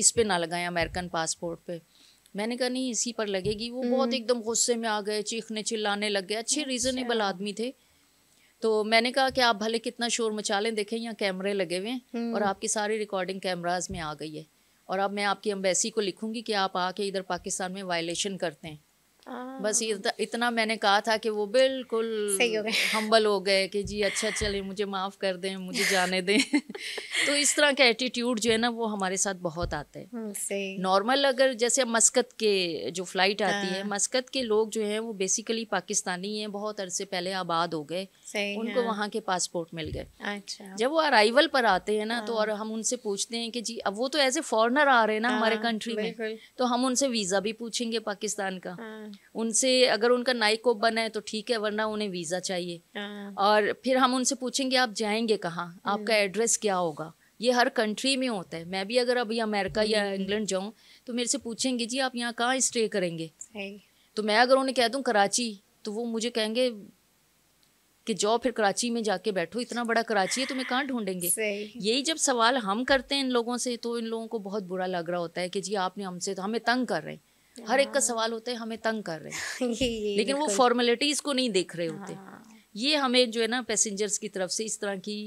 इस पर ना लगाएं अमेरिकन पासपोर्ट पर मैंने कहा नहीं इसी पर लगेगी वो बहुत हम्म। एकदम गुस्से में आ गए चीखने चिल्लाने लग गए अच्छे रीज़नेबल अच्छा। आदमी थे तो मैंने कहा कि आप भले कितना शोर मचा लें देखें यहाँ कैमरे लगे हुए हैं और हम्म। आपकी सारी रिकॉर्डिंग कैमराज में आ गई है और अब मैं आपकी अम्बेसी को लिखूंगी कि आप आके इधर पाकिस्तान में वायलेशन करते हैं बस इतना मैंने कहा था कि वो बिल्कुल सही हो गए हम्बल हो गए कि जी अच्छा चले मुझे माफ़ कर दें मुझे जाने दें [laughs] तो इस तरह का एटीट्यूड जो है ना वो हमारे साथ बहुत आता है नॉर्मल अगर जैसे मस्कत के जो फ्लाइट आती है हाँ। मस्कत के लोग जो हैं वो बेसिकली पाकिस्तानी हैं बहुत अरसे पहले आबाद हो गए उनको हाँ। वहाँ के पासपोर्ट मिल गए अच्छा जब वो अराइवल पर आते हैं ना तो हाँ। और हम उनसे पूछते हैं कि जी अब वो तो एज ए फॉरनर आ रहे हैं ना हमारे कंट्री में तो हम उनसे वीज़ा भी पूछेंगे पाकिस्तान का उनसे अगर उनका नाई कोप बना है तो ठीक है वरना उन्हें वीज़ा चाहिए हाँ। और फिर हम उनसे पूछेंगे आप जाएंगे कहाँ हाँ। आपका एड्रेस क्या होगा ये हर कंट्री में होता है मैं भी अगर अभी अमेरिका या हम्म। इंग्लैंड जाऊँ तो मेरे से पूछेंगे जी आप यहाँ कहाँ स्टे करेंगे तो मैं अगर उन्हें कह दूँ कराची तो वो मुझे कहेंगे कि जाओ फिर कराची में जाके बैठो इतना बड़ा कराची है तुम्हें कहाँ ढूंढेंगे यही जब सवाल हम करते हैं इन लोगों से तो इन लोगों को बहुत बुरा लग रहा होता है कि जी आपने हमसे तो हमें तंग कर रहे हैं हर एक का हाँ। सवाल होता है हमें तंग कर रहे हैं [laughs] लेकिन वो फॉर्मेलिटीज को नहीं देख रहे होते हाँ। ये हमें जो है ना पैसेंजर्स की तरफ से इस तरह की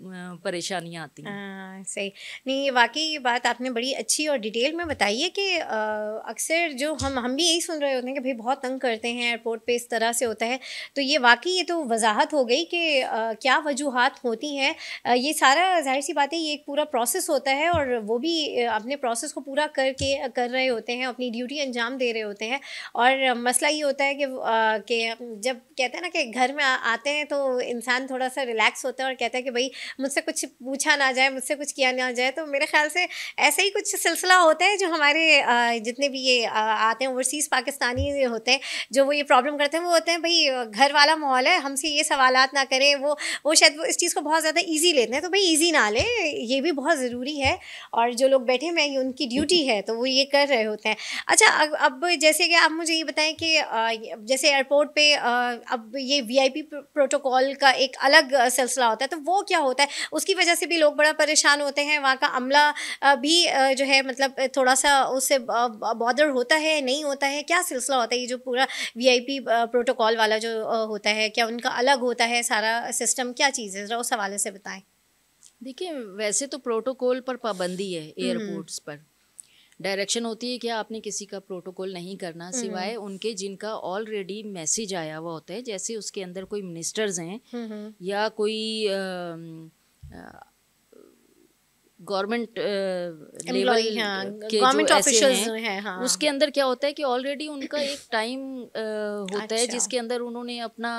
परेशानियाँ आती हैं हाँ, सही नहीं ये वाकई ये बात आपने बड़ी अच्छी और डिटेल में बताई है कि अक्सर जो हम हम भी यही सुन रहे होते हैं कि भाई बहुत तंग करते हैं एयरपोर्ट पे इस तरह से होता है तो ये वाकई ये तो वजाहत हो गई कि आ, क्या वजूहत होती हैं ये सारा जाहिर सी बात है ये एक पूरा प्रोसेस होता है और वो भी अपने प्रोसेस को पूरा करके कर रहे होते हैं अपनी ड्यूटी अंजाम दे रहे होते हैं और मसला ये होता है कि, आ, कि जब कहते हैं ना कि घर में आते हैं तो इंसान थोड़ा सा रिलैक्स होता है और कहता है कि भाई मुझसे कुछ पूछा ना जाए मुझसे कुछ किया ना जाए तो मेरे ख्याल से ऐसे ही कुछ सिलसिला होता है जो हमारे जितने भी ये आते हैं ओवरसीज़ पाकिस्तानी होते हैं जो वो ये प्रॉब्लम करते हैं वो होते हैं भाई घर वाला माहौल है हमसे ये सवाल ना करें वो वो शायद वो इस चीज़ को बहुत ज़्यादा ईजी लेते हैं तो भाई ईजी ना लें ये भी बहुत ज़रूरी है और जो लोग बैठे हैं उनकी ड्यूटी है तो वो ये कर रहे होते हैं अच्छा अब, अब जैसे कि आप मुझे ये बताएं कि जैसे एयरपोर्ट पे अब ये वीआईपी प्रोटोकॉल का एक अलग सिलसिला होता है तो वो क्या होता है होता है उसकी वजह से भी लोग बड़ा परेशान होते हैं वहाँ का अमला भी जो है मतलब थोड़ा सा उससे बॉर्डर होता है नहीं होता है क्या सिलसिला होता है ये जो पूरा वी प्रोटोकॉल वाला जो होता है क्या उनका अलग होता है सारा सिस्टम क्या चीज़ है उस हवाले से बताएं देखिए वैसे तो प्रोटोकॉल पर पाबंदी है हम्म। एयरपोर्ट्स पर डायरेक्शन होती है कि आपने किसी का प्रोटोकॉल नहीं करना हम्म। सिवाय उनके जिनका ऑलरेडी मैसेज आया हुआ होता है जैसे उसके अंदर कोई मिनिस्टर्स हैं हम्म, हम्म। या कोई गवर्नमेंट लेवल हाँ, के गवर्नमेंट ऑफिशियल्स हैं हाँ। उसके अंदर क्या होता है कि ऑलरेडी उनका एक टाइम होता अच्छा। है जिसके अंदर उन्होंने अपना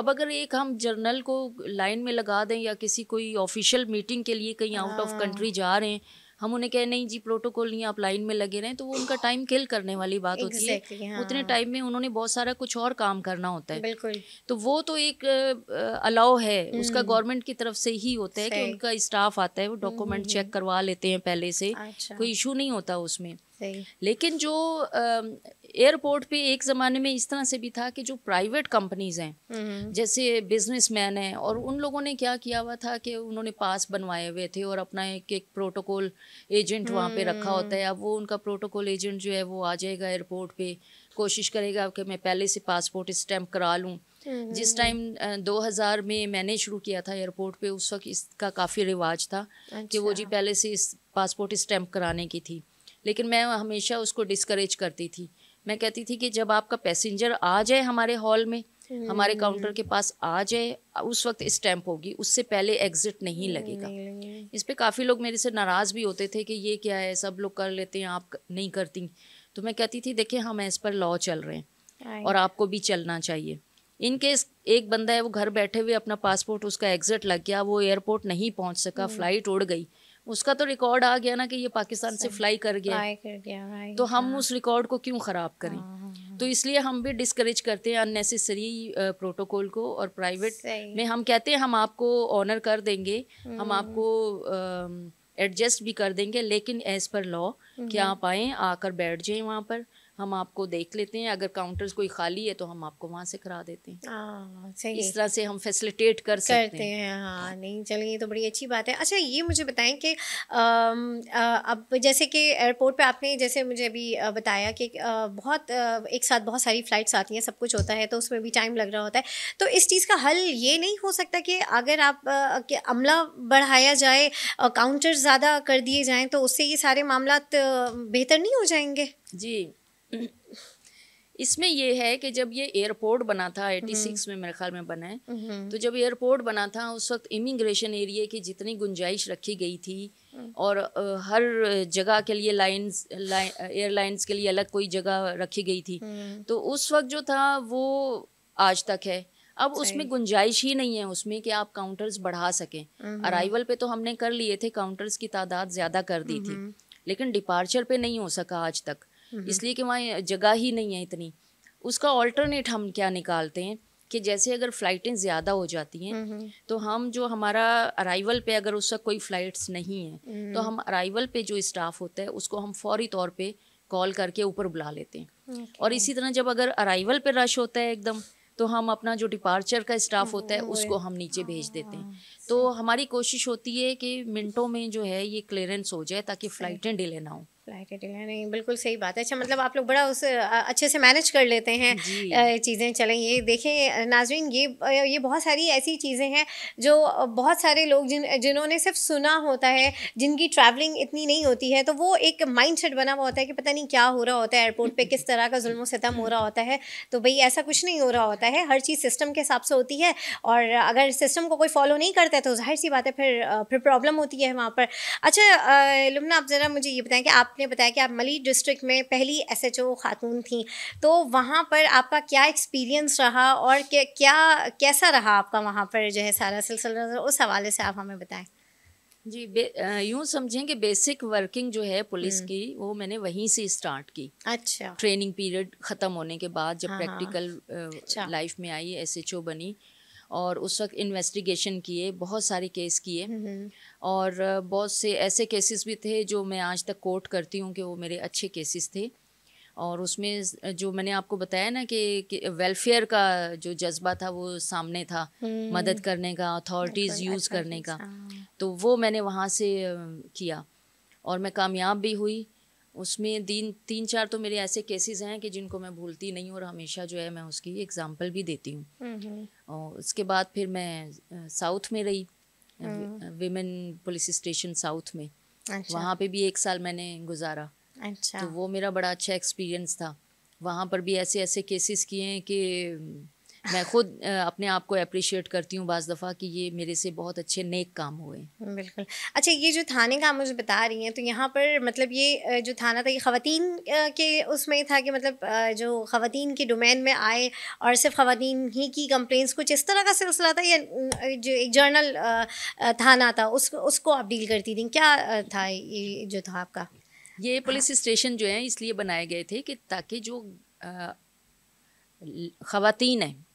अब अगर एक हम जर्नल को लाइन में लगा दें या किसी कोई ऑफिशियल मीटिंग के लिए कहीं आउट ऑफ कंट्री जा रहे हैं हम उन्हें कहें नहीं जी प्रोटोकॉल नहीं आप लाइन में लगे रहें तो वो उनका टाइम किल करने वाली बात exactly, होती है हाँ। उतने टाइम में उन्होंने बहुत सारा कुछ और काम करना होता है बिल्कुल तो वो तो एक अलाउ है उसका गवर्नमेंट हम्म। की तरफ से ही होता है कि उनका स्टाफ आता है वो डॉक्यूमेंट हम्म, चेक हम्म, करवा लेते हैं पहले से अच्छा। कोई इशू नहीं होता उसमें लेकिन जो एयरपोर्ट पे एक ज़माने में इस तरह से भी था कि जो प्राइवेट कंपनीज हैं हम्म। जैसे बिजनेसमैन हैं और उन लोगों ने क्या किया हुआ था कि उन्होंने पास बनवाए हुए थे और अपना एक एक प्रोटोकॉल एजेंट वहाँ पे रखा होता है अब वो उनका प्रोटोकॉल एजेंट जो है वो आ जाएगा एयरपोर्ट पे कोशिश करेगा कि मैं पहले से पासपोर्ट स्टैम्प करा लूँ हम्म, जिस टाइम हम्म, 2000 में मैंने शुरू किया था एयरपोर्ट पे उस वक्त इसका काफ़ी रिवाज था अच्छा। कि वो अच्छा। जी पहले से इस पासपोर्ट स्टैम्प कराने की थी लेकिन मैं हमेशा उसको डिस्करेज करती थी मैं कहती थी कि जब आपका पैसेंजर आ जाए हमारे हॉल में हमारे काउंटर हम्म। के पास आ जाए उस वक्त स्टैंप होगी उससे पहले एग्जिट नहीं लगेगा इस पर काफ़ी लोग मेरे से नाराज़ भी होते थे कि ये क्या है सब लोग कर लेते हैं आप नहीं करती तो मैं कहती थी देखिए हम इस पर लॉ चल रहे हैं और आपको भी चलना चाहिए इन केस एक बंदा है वो घर बैठे हुए अपना पासपोर्ट उसका एग्जिट लग गया वो एयरपोर्ट नहीं पहुंच सका फ्लाइट हम्म। उड़ गई उसका तो रिकॉर्ड आ गया ना कि ये पाकिस्तान से फ्लाई कर गया फ्लाई कर गया तो हम हाँ। उस रिकॉर्ड को क्यों ख़राब हाँ, करें हाँ, तो इसलिए हम भी डिस्करेज करते हैं अननेसेसरी प्रोटोकॉल को और प्राइवेट में हम कहते हैं हम आपको ऑनर कर देंगे हम हम्म। आपको एडजस्ट भी कर देंगे लेकिन एज़ पर लॉ कि हम्म। आप आएँ आकर बैठ जाए वहाँ पर हम आपको देख लेते हैं अगर काउंटर्स कोई खाली है तो हम आपको वहाँ से करा देते हैं आ, हाँ, सही इस तरह से हम फैसिलिटेट कर सकते करते हैं, हैं हाँ नहीं चलिए ये तो बड़ी अच्छी बात है अच्छा ये मुझे बताएं कि अब जैसे कि एयरपोर्ट पे आपने जैसे मुझे अभी बताया कि बहुत एक साथ बहुत सारी फ़्लाइट्स आती हैं सब कुछ होता है तो उसमें भी टाइम लग रहा होता है तो इस चीज़ का हल ये नहीं हो सकता कि अगर आप अमला बढ़ाया जाए काउंटर ज़्यादा कर दिए जाएँ तो उससे ये सारे मामला बेहतर नहीं हो जाएंगे जी [coughs] इसमें ये है कि जब ये एयरपोर्ट बना था 86 हम्म। में मेरे ख्याल में बना है हम्म। तो जब एयरपोर्ट बना था उस वक्त इमिग्रेशन एरिया की जितनी गुंजाइश रखी गई थी हम्म। और हर जगह के लिए लाइंस एयरलाइंस के लिए अलग कोई जगह रखी गई थी तो उस वक्त जो था वो आज तक है अब उसमें गुंजाइश ही नहीं है उसमें कि आप काउंटर्स बढ़ा सकें अराइवल पे तो हमने कर लिए थे काउंटर्स की तादाद ज़्यादा कर दी थी लेकिन डिपार्चर पे नहीं हो सका आज तक हम्म। इसलिए कि वहाँ जगह ही नहीं है इतनी उसका ऑल्टरनेट हम क्या निकालते हैं कि जैसे अगर फ़्लाइटें ज़्यादा हो जाती हैं हम्म, हम्म। तो हम जो हमारा अराइवल पे अगर उसका कोई फ़्लाइट्स नहीं नहीं। तो हम अराइवल पे जो स्टाफ होता है उसको हम फौरी तौर पे कॉल करके ऊपर बुला लेते हैं और इसी तरह जब अगर अराइवल पे रश होता है एकदम तो हम अपना जो डिपार्चर का स्टाफ होता है उसको हम नीचे भेज देते हैं हाँ, तो हमारी कोशिश होती है कि मिनटों में जो है ये क्लियरेंस हो जाए ताकि फ़्लाइटें डिले ना हों लाइटें डिले नहीं बिल्कुल सही बात है अच्छा मतलब आप लोग बड़ा उस अच्छे से मैनेज कर लेते हैं चीज़ें चलें ये देखें नाजरीन ये ये बहुत सारी ऐसी चीज़ें हैं जो बहुत सारे लोग जिन जिन्होंने सिर्फ सुना होता है जिनकी ट्रैवलिंग इतनी नहीं होती है तो वो एक माइंड सेट बना हुआ होता है कि पता नहीं क्या हो रहा होता है एयरपोर्ट पर किस तरह का जुल्म सितम हो रहा होता है तो भाई ऐसा कुछ नहीं हो रहा होता है हर चीज़ सिस्टम के हिसाब से होती है और अगर सिस्टम को कोई फॉलो नहीं करता है तो जाहिर सी बात है फिर फिर प्रॉब्लम होती है वहाँ पर अच्छा लुमना आप ज़रा मुझे ये बताएं कि आप आपने बताया कि आप मली डिस्ट्रिक्ट में पहली एस एच ओ खातून थी तो वहाँ पर आपका क्या एक्सपीरियंस रहा और क्या कैसा रहा आपका वहाँ पर जो है सारा सिलसिला उस हवाले से आप हमें बताएं जी यूँ समझें कि बेसिक वर्किंग जो है पुलिस हम्म। की वो मैंने वहीं से स्टार्ट की अच्छा ट्रेनिंग पीरियड ख़त्म होने के बाद जब प्रैक्टिकल हाँ, हाँ। अच्छा। लाइफ में आई एसएचओ बनी और उस वक्त इन्वेस्टिगेशन किए बहुत सारे केस किए और बहुत से ऐसे केसेस भी थे जो मैं आज तक कोर्ट करती हूँ कि वो मेरे अच्छे केसेस थे और उसमें जो मैंने आपको बताया ना कि, कि वेलफेयर का जो जज्बा था वो सामने था हम्म। मदद करने का अथॉरिटीज़ यूज़ करने का हाँ। तो वो मैंने वहाँ से किया और मैं कामयाब भी हुई उसमें दिन तीन चार तो मेरे ऐसे केसेस हैं कि जिनको मैं भूलती नहीं हूँ और हमेशा जो है मैं उसकी एग्जांपल भी देती हूँ और उसके बाद फिर मैं साउथ में रही विमेन पुलिस स्टेशन साउथ में अच्छा। वहाँ पे भी एक साल मैंने गुजारा अच्छा तो वो मेरा बड़ा अच्छा एक्सपीरियंस था वहाँ पर भी ऐसे ऐसे केसेस किए हैं कि मैं खुद अपने आप को अप्रिशिएट करती हूँ बज़ दफ़ा कि ये मेरे से बहुत अच्छे नेक काम हुए बिल्कुल अच्छा ये जो थाने का मुझे बता रही हैं तो यहाँ पर मतलब ये जो थाना था ये ख़वान के उसमें था कि मतलब जो ख़वान के डोमेन में आए और सिर्फ ख़वान ही की कंप्लेंट्स कुछ इस तरह का सिलसिला था या जो एक जर्नल थाना था उस उसको आप डील करती थी क्या था ये जो था आपका ये पुलिस स्टेशन जो है इसलिए बनाए गए थे कि ताकि जो ख़वान हैं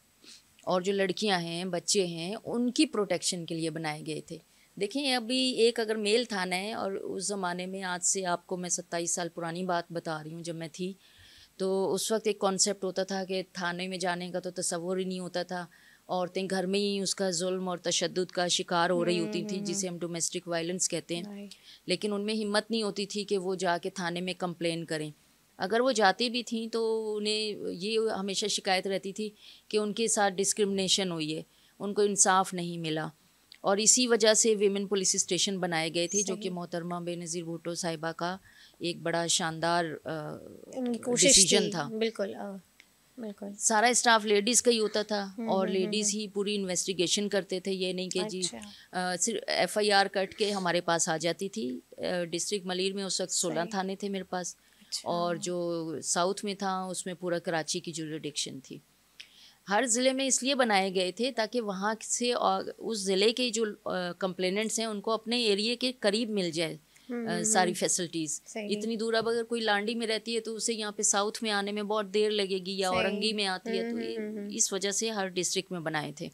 और जो लड़कियां हैं बच्चे हैं उनकी प्रोटेक्शन के लिए बनाए गए थे देखें अभी एक अगर मेल थाना है और उस ज़माने में आज से आपको मैं सत्ताईस साल पुरानी बात बता रही हूँ जब मैं थी तो उस वक्त एक कॉन्सेप्ट होता था कि थाने में जाने का तो तस्वर ही नहीं होता था औरतें घर में ही उसका जुल्म और तशद का शिकार हो रही होती थी हम्म, जिसे हम डोमेस्टिक वायलेंस कहते हैं लेकिन उनमें हिम्मत नहीं होती थी कि वो जाके थाने में कंप्लेन करें अगर वो जाती भी थी तो उन्हें ये हमेशा शिकायत रहती थी कि उनके साथ डिस्क्रिमिनेशन हुई है उनको इंसाफ नहीं मिला और इसी वजह से विमेन पुलिस स्टेशन बनाए गए थे जो कि मोहतरमा बेनज़ीर भुटो साहिबा का एक बड़ा शानदार डिसीजन था बिल्कुल बिल्कुल सारा स्टाफ लेडीज़ का ही होता था हम्म, और लेडीज़ हम्म, हम्म। ही पूरी इन्वेस्टिगेशन करते थे ये नहीं कि जी अच्छा। सिर्फ एफ आई आर कट के हमारे पास आ जाती थी डिस्ट्रिक्ट मलिर में उस वक्त सोलह थाने थे मेरे पास अच्छा। और जो साउथ में था उसमें पूरा कराची की जुरिडिक्शन थी हर ज़िले में इसलिए बनाए गए थे ताकि वहाँ से उस ज़िले के जो कंप्लेनेंट्स हैं उनको अपने एरिए के करीब मिल जाए आ, हम्म, हम्म, सारी फैसिलिटीज़ हम्म। इतनी दूर अब अगर कोई लांडी में रहती है तो उसे यहाँ पे साउथ में आने में बहुत देर लगेगी या औरंगी में आती है तो इस वजह से हर डिस्ट्रिक्ट में बनाए थे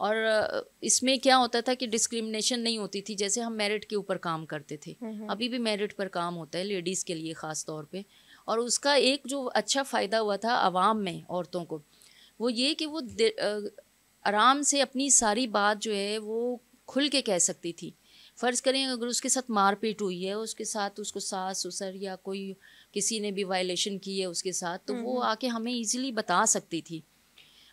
और इसमें क्या होता था कि डिस्क्रिमिनेशन नहीं होती थी जैसे हम मेरिट के ऊपर काम करते थे हम्म, हम्म। अभी भी मेरिट पर काम होता है लेडीज़ के लिए ख़ास तौर पर और उसका एक जो अच्छा फ़ायदा हुआ था आवाम में औरतों को वो ये कि वो आराम से अपनी सारी बात जो है वो खुल के कह सकती थी फ़र्ज़ करें अगर उसके साथ मारपीट हुई है उसके साथ उसको सास ससुर या कोई किसी ने भी वायलेशन की है उसके साथ तो वो हम्म, आके हमें इजीली बता सकती थी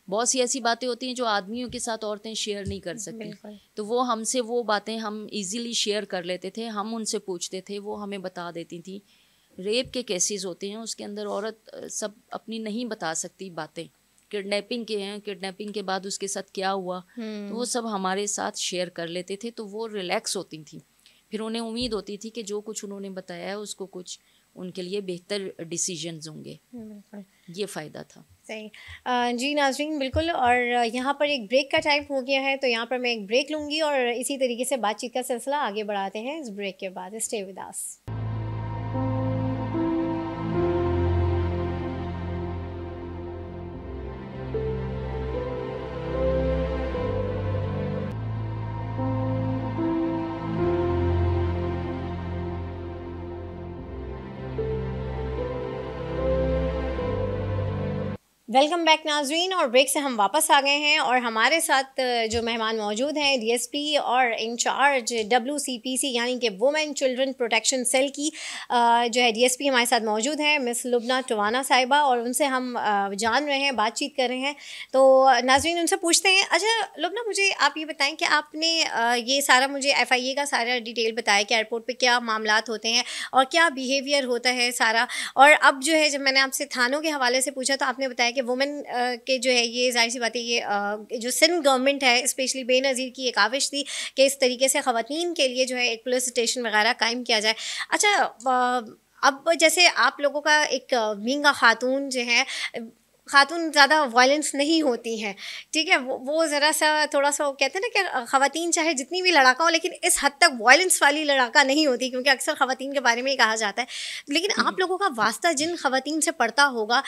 बहुत सी ऐसी बातें होती हैं जो आदमियों के साथ औरतें शेयर नहीं कर सकती तो वो हमसे वो बातें हम इजीली शेयर कर लेते थे हम उनसे पूछते थे वो हमें बता देती थी रेप के केसेस होते हैं उसके अंदर औरत सब अपनी नहीं बता सकती बातें किडनैपिंग के हैं किडनैपिंग के बाद उसके साथ क्या हुआ तो वो हम्म। सब हमारे साथ शेयर कर लेते थे तो वो रिलैक्स होती थी फिर उन्हें उम्मीद होती थी कि जो कुछ उन्होंने बताया है उसको कुछ उनके लिए बेहतर डिसीजंस होंगे ये फ़ायदा था सही जी नाजरीन बिल्कुल और यहाँ पर एक ब्रेक का टाइम हो गया है तो यहाँ पर मैं एक ब्रेक लूँगी और इसी तरीके से बातचीत का सिलसिला आगे बढ़ाते हैं इस ब्रेक के बाद स्टे विद वेलकम बैक नाजरीन और ब्रेक से हम वापस आ गए हैं और हमारे साथ जो मेहमान मौजूद हैं डीएसपी और इंचार्ज डब्ल्यूसीपीसी यानी कि वुमेन चिल्ड्रन प्रोटेक्शन सेल की जो है डीएसपी हमारे साथ मौजूद हैं मिस लुबना टवाना साहिबा और उनसे हम जान रहे हैं बातचीत कर रहे हैं तो नाजरीन उनसे पूछते हैं अच्छा लुबना मुझे आप ये बताएँ कि आपने ये सारा मुझे एफ का सारा डिटेल बताया कि एयरपोर्ट पर क्या मामला होते हैं और क्या बिहेवियर होता है सारा और अब जो है जब मैंने आपसे थानों के हवाले से पूछा तो आपने बताया कि वुमेन uh, के जो है ये जाहिर सी बात है ये uh, जो सिंध गवर्नमेंट है स्पेशली बेनज़ीर की एक काविश थी कि इस तरीके से ख़वान के लिए जो है एक पुलिस स्टेशन वगैरह कायम किया जाए अच्छा uh, अब जैसे आप लोगों का एक मींगा खातून जो है खातून ज़्यादा वायलेंस नहीं होती हैं ठीक है वो वो ज़रा सा थोड़ा सा कहते हैं ना कि खातन चाहे जितनी भी लड़ाका हो लेकिन इस हद तक वायलेंस वाली लड़ाका नहीं होती क्योंकि अक्सर खातन के बारे में ही कहा जाता है लेकिन आप हम्म। लोगों का वास्ता जिन खातन से पड़ता होगा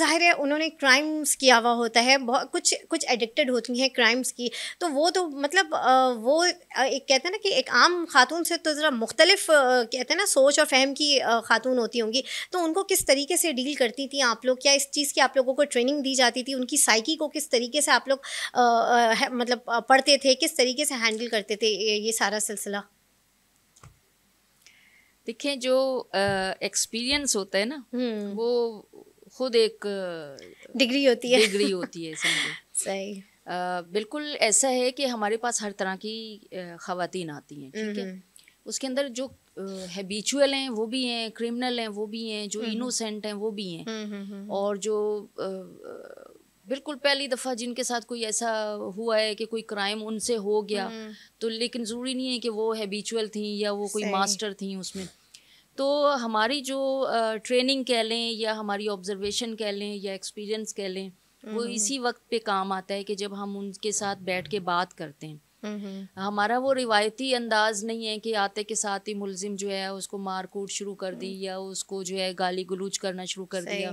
ज़ाहिर है उन्होंने क्राइम्स किया हुआ होता है बहुत कुछ कुछ एडिक्टेड होती हैं क्राइम्स की तो वो तो मतलब वो एक कहते हैं ना कि एक आम खातून से तो ज़रा मुख्तलिफ कहते हैं ना सोच और फहम की खातून होती होंगी तो उनको किस तरीके से डील करती थी आप लोग क्या इस चीज़ की आप लोगों को ट्रेनिंग दी जाती थी उनकी साइकी को किस तरीके से आप लोग मतलब पढ़ते थे किस तरीके से हैंडल करते थे ये सारा सिलसिला देखें जो एक्सपीरियंस होता है ना हम्म। वो खुद एक डिग्री होती है डिग्री होती है [laughs] सही आ, बिल्कुल ऐसा है कि हमारे पास हर तरह की खातन आती हैं ठीक है हम्म। उसके अंदर जो हैबिचुअल हैं वो भी हैं क्रिमिनल हैं वो भी हैं जो इनोसेंट हम्म। हैं वो भी हैं हम्म, हम्म, और जो बिल्कुल पहली दफ़ा जिनके साथ कोई ऐसा हुआ है कि कोई क्राइम उनसे हो गया तो लेकिन ज़रूरी नहीं है कि वो हैबिचुअल थी या वो कोई मास्टर थी उसमें तो हमारी जो ट्रेनिंग कह लें या हमारी ऑब्जर्वेशन कह लें या एक्सपीरियंस कह लें वो इसी वक्त पे काम आता है कि जब हम उनके साथ बैठ के बात करते हैं हमारा वो रिवायती अंदाज नहीं है कि आते के साथ ही मुलजिम जो है उसको मारकूट शुरू कर दी हम्म। या उसको जो है गाली गलूच करना शुरू कर दिया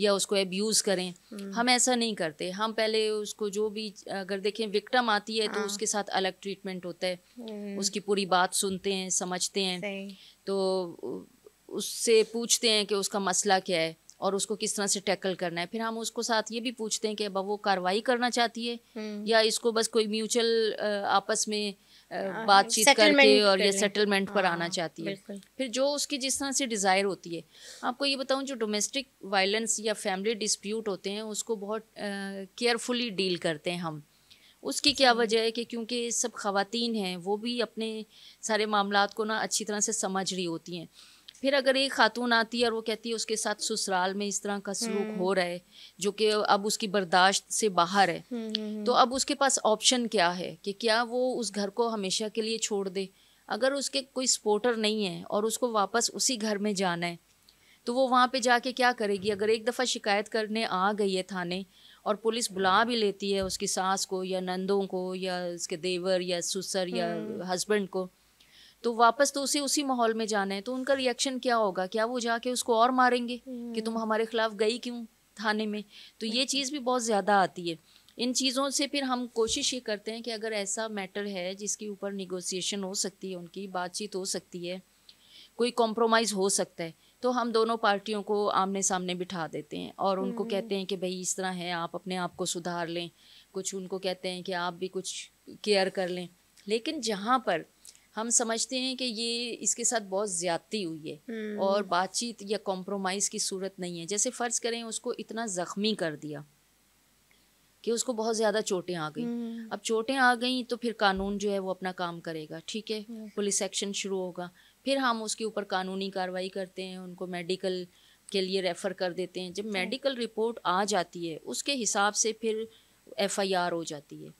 या उसको एब्यूज़ करें हम्म। हम ऐसा नहीं करते हम पहले उसको जो भी अगर देखें विक्टम आती है तो हाँ। उसके साथ अलग ट्रीटमेंट होता है हम्म। उसकी पूरी बात सुनते हैं समझते हैं तो उससे पूछते हैं कि उसका मसला क्या है और उसको किस तरह से टैकल करना है फिर हम उसको साथ ये भी पूछते हैं कि अब वो कार्रवाई करना चाहती है हम्म। या इसको बस कोई म्यूचुअल आपस में हाँ, बातचीत करके और ये सेटलमेंट पर आना हाँ, चाहती है फिर जो उसकी जिस तरह से डिज़ायर होती है आपको ये बताऊं जो डोमेस्टिक वायलेंस या फैमिली डिस्प्यूट होते हैं उसको बहुत केयरफुली डील करते हैं हम उसकी क्या वजह है कि क्योंकि सब खातन हैं वो भी अपने सारे मामला को ना अच्छी तरह से समझ रही होती हैं फिर अगर एक खातून आती है और वो कहती है उसके साथ ससुराल में इस तरह का सलूक हम्म। हो रहा है जो कि अब उसकी बर्दाश्त से बाहर है हम्म, हम्म, तो अब उसके पास ऑप्शन क्या है कि क्या वो उस घर को हमेशा के लिए छोड़ दे अगर उसके कोई सपोर्टर नहीं है और उसको वापस उसी घर में जाना है तो वो वहाँ पे जाके क्या करेगी अगर एक दफ़ा शिकायत करने आ गई है थाने और पुलिस बुला भी लेती है उसकी सास को या नंदों को या उसके देवर या सुसर या हस्बैंड को तो वापस तो उसे उसी माहौल में जाना है तो उनका रिएक्शन क्या होगा क्या वो जाके उसको और मारेंगे कि तुम हम्म। हमारे खिलाफ गई क्यों थाने में तो ये चीज़ भी बहुत ज़्यादा आती है इन चीज़ों से फिर हम कोशिश ये करते हैं कि अगर ऐसा मैटर है जिसके ऊपर निगोसिएशन हो सकती है उनकी बातचीत हो सकती है कोई कॉम्प्रोमाइज़ हो सकता है तो हम दोनों पार्टियों को आमने सामने बिठा देते हैं और उनको हम्म। कहते हैं कि भाई इस तरह है आप अपने आप को सुधार लें कुछ उनको कहते हैं कि आप भी कुछ केयर कर लें लेकिन जहाँ पर हम समझते हैं कि ये इसके साथ बहुत ज्यादती हुई है हम्म। और बातचीत या कॉम्प्रोमाइज़ की सूरत नहीं है जैसे फ़र्ज़ करें उसको इतना ज़ख्मी कर दिया कि उसको बहुत ज़्यादा चोटें आ गई हम्म। अब चोटें आ गई तो फिर कानून जो है वो अपना काम करेगा ठीक है हम्म। पुलिस एक्शन शुरू होगा फिर हम उसके ऊपर कानूनी कार्रवाई करते हैं उनको मेडिकल के लिए रेफ़र कर देते हैं जब मेडिकल रिपोर्ट आ जाती है उसके हिसाब से फिर एफआईआर हो जाती है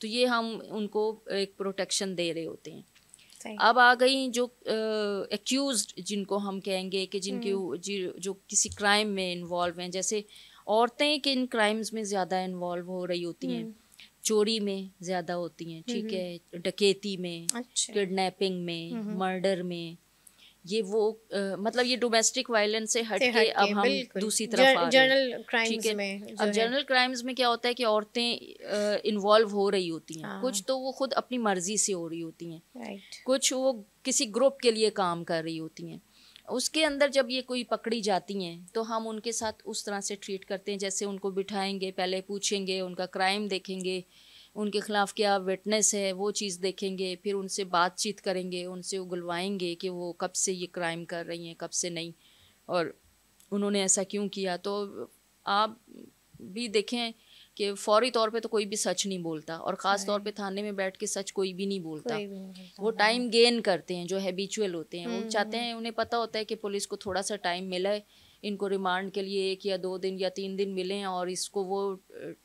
तो ये हम उनको एक प्रोटेक्शन दे रहे होते हैं अब आ गई जो एक्यूज जिनको हम कहेंगे कि जिनके हम्म। जो किसी क्राइम में इन्वॉल्व हैं जैसे औरतें कि इन क्राइम्स में ज़्यादा इन्वॉल्व हो रही होती हैं हम्म। चोरी में ज़्यादा होती हैं ठीक हम्म। है डकैती में किडनैपिंग में मर्डर में ये वो आ, मतलब ये डोमेस्टिक वायलेंस से हट के अब हम दूसरी तरफ आ जर्नल क्राइम्स में अब जर्नल क्राइम्स में क्या होता है कि औरतें इन्वॉल्व हो रही होती हैं हाँ। कुछ तो वो खुद अपनी मर्जी से हो रही होती हैं कुछ वो किसी ग्रुप के लिए काम कर रही होती हैं उसके अंदर जब ये कोई पकड़ी जाती हैं तो हम उनके साथ उस तरह से ट्रीट करते हैं जैसे उनको बिठाएंगे पहले पूछेंगे उनका क्राइम देखेंगे उनके ख़िलाफ़ क्या विटनेस है वो चीज़ देखेंगे फिर उनसे बातचीत करेंगे उनसे उगलवाएंगे कि वो कब से ये क्राइम कर रही हैं कब से नहीं और उन्होंने ऐसा क्यों किया तो आप भी देखें कि फौरी तौर पे तो कोई भी सच नहीं बोलता और ख़ास तौर पे थाने में बैठ के सच कोई भी नहीं बोलता भी नहीं वो टाइम गेन करते हैं जो हैबिचुअल होते हैं वो हम्म, चाहते हैं हम्म। उन्हें पता होता है कि पुलिस को थोड़ा सा टाइम मिला है इनको रिमांड के लिए एक या दो दिन या तीन दिन मिलें और इसको वो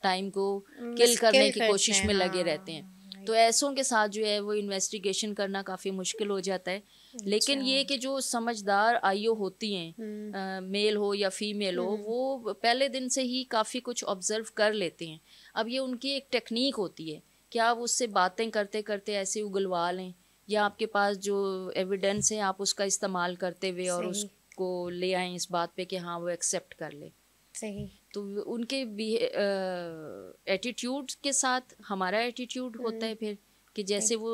टाइम को किल mm, करने की कोशिश में लगे हाँ, रहते हैं तो ऐसों के साथ जो है वो इन्वेस्टिगेशन करना काफ़ी मुश्किल हो जाता है अच्छा। लेकिन ये कि जो समझदार आईओ होती हैं मेल हम्म। हो या फीमेल हो हम्म। वो पहले दिन से ही काफ़ी कुछ ऑब्जर्व कर लेते हैं अब ये उनकी एक टेक्निक होती है कि आप उससे बातें करते करते ऐसे उगलवा लें या आपके पास जो एविडेंस है आप उसका इस्तेमाल करते हुए और उस को ले आए इस बात पे कि हाँ वो एक्सेप्ट कर ले सही तो उनके एटीट्यूड के साथ हमारा एटीट्यूड हम्म। होता है फिर कि जैसे वो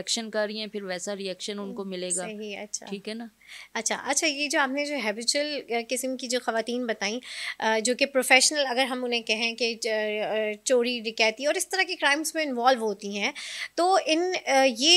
एक्शन कर रही हैं फिर वैसा रिएक्शन उनको हम्म, मिलेगा सही अच्छा ठीक है ना अच्छा अच्छा ये जो आपने जो हैबिचुअल किस्म की जो खातन बताई जो कि प्रोफेशनल अगर हम उन्हें कहें कि चोरी डिकैती और इस तरह के क्राइम्स में इन्वॉल्व होती हैं तो इन ये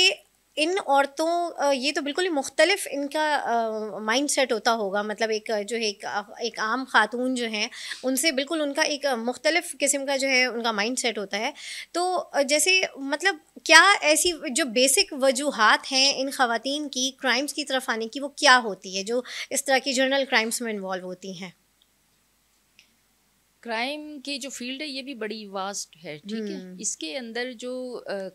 इन औरतों ये तो बिल्कुल ही मुख्तलिफ इनका माइंड सेट होता होगा मतलब एक जो है एक, एक आम खातून जो है उनसे बिल्कुल उनका एक मुख्तलिफ किस्म का जो है उनका माइंड सेट होता है तो जैसे मतलब क्या ऐसी जो बेसिक वजूहत हैं इन खातन की क्राइम्स की तरफ आने की वो क्या होती है जो इस तरह की जर्नल क्राइम्स में इन्वॉल्व होती हैं क्राइम की जो फील्ड है ये भी बड़ी वास्ट है ठीक है हम्म। इसके अंदर जो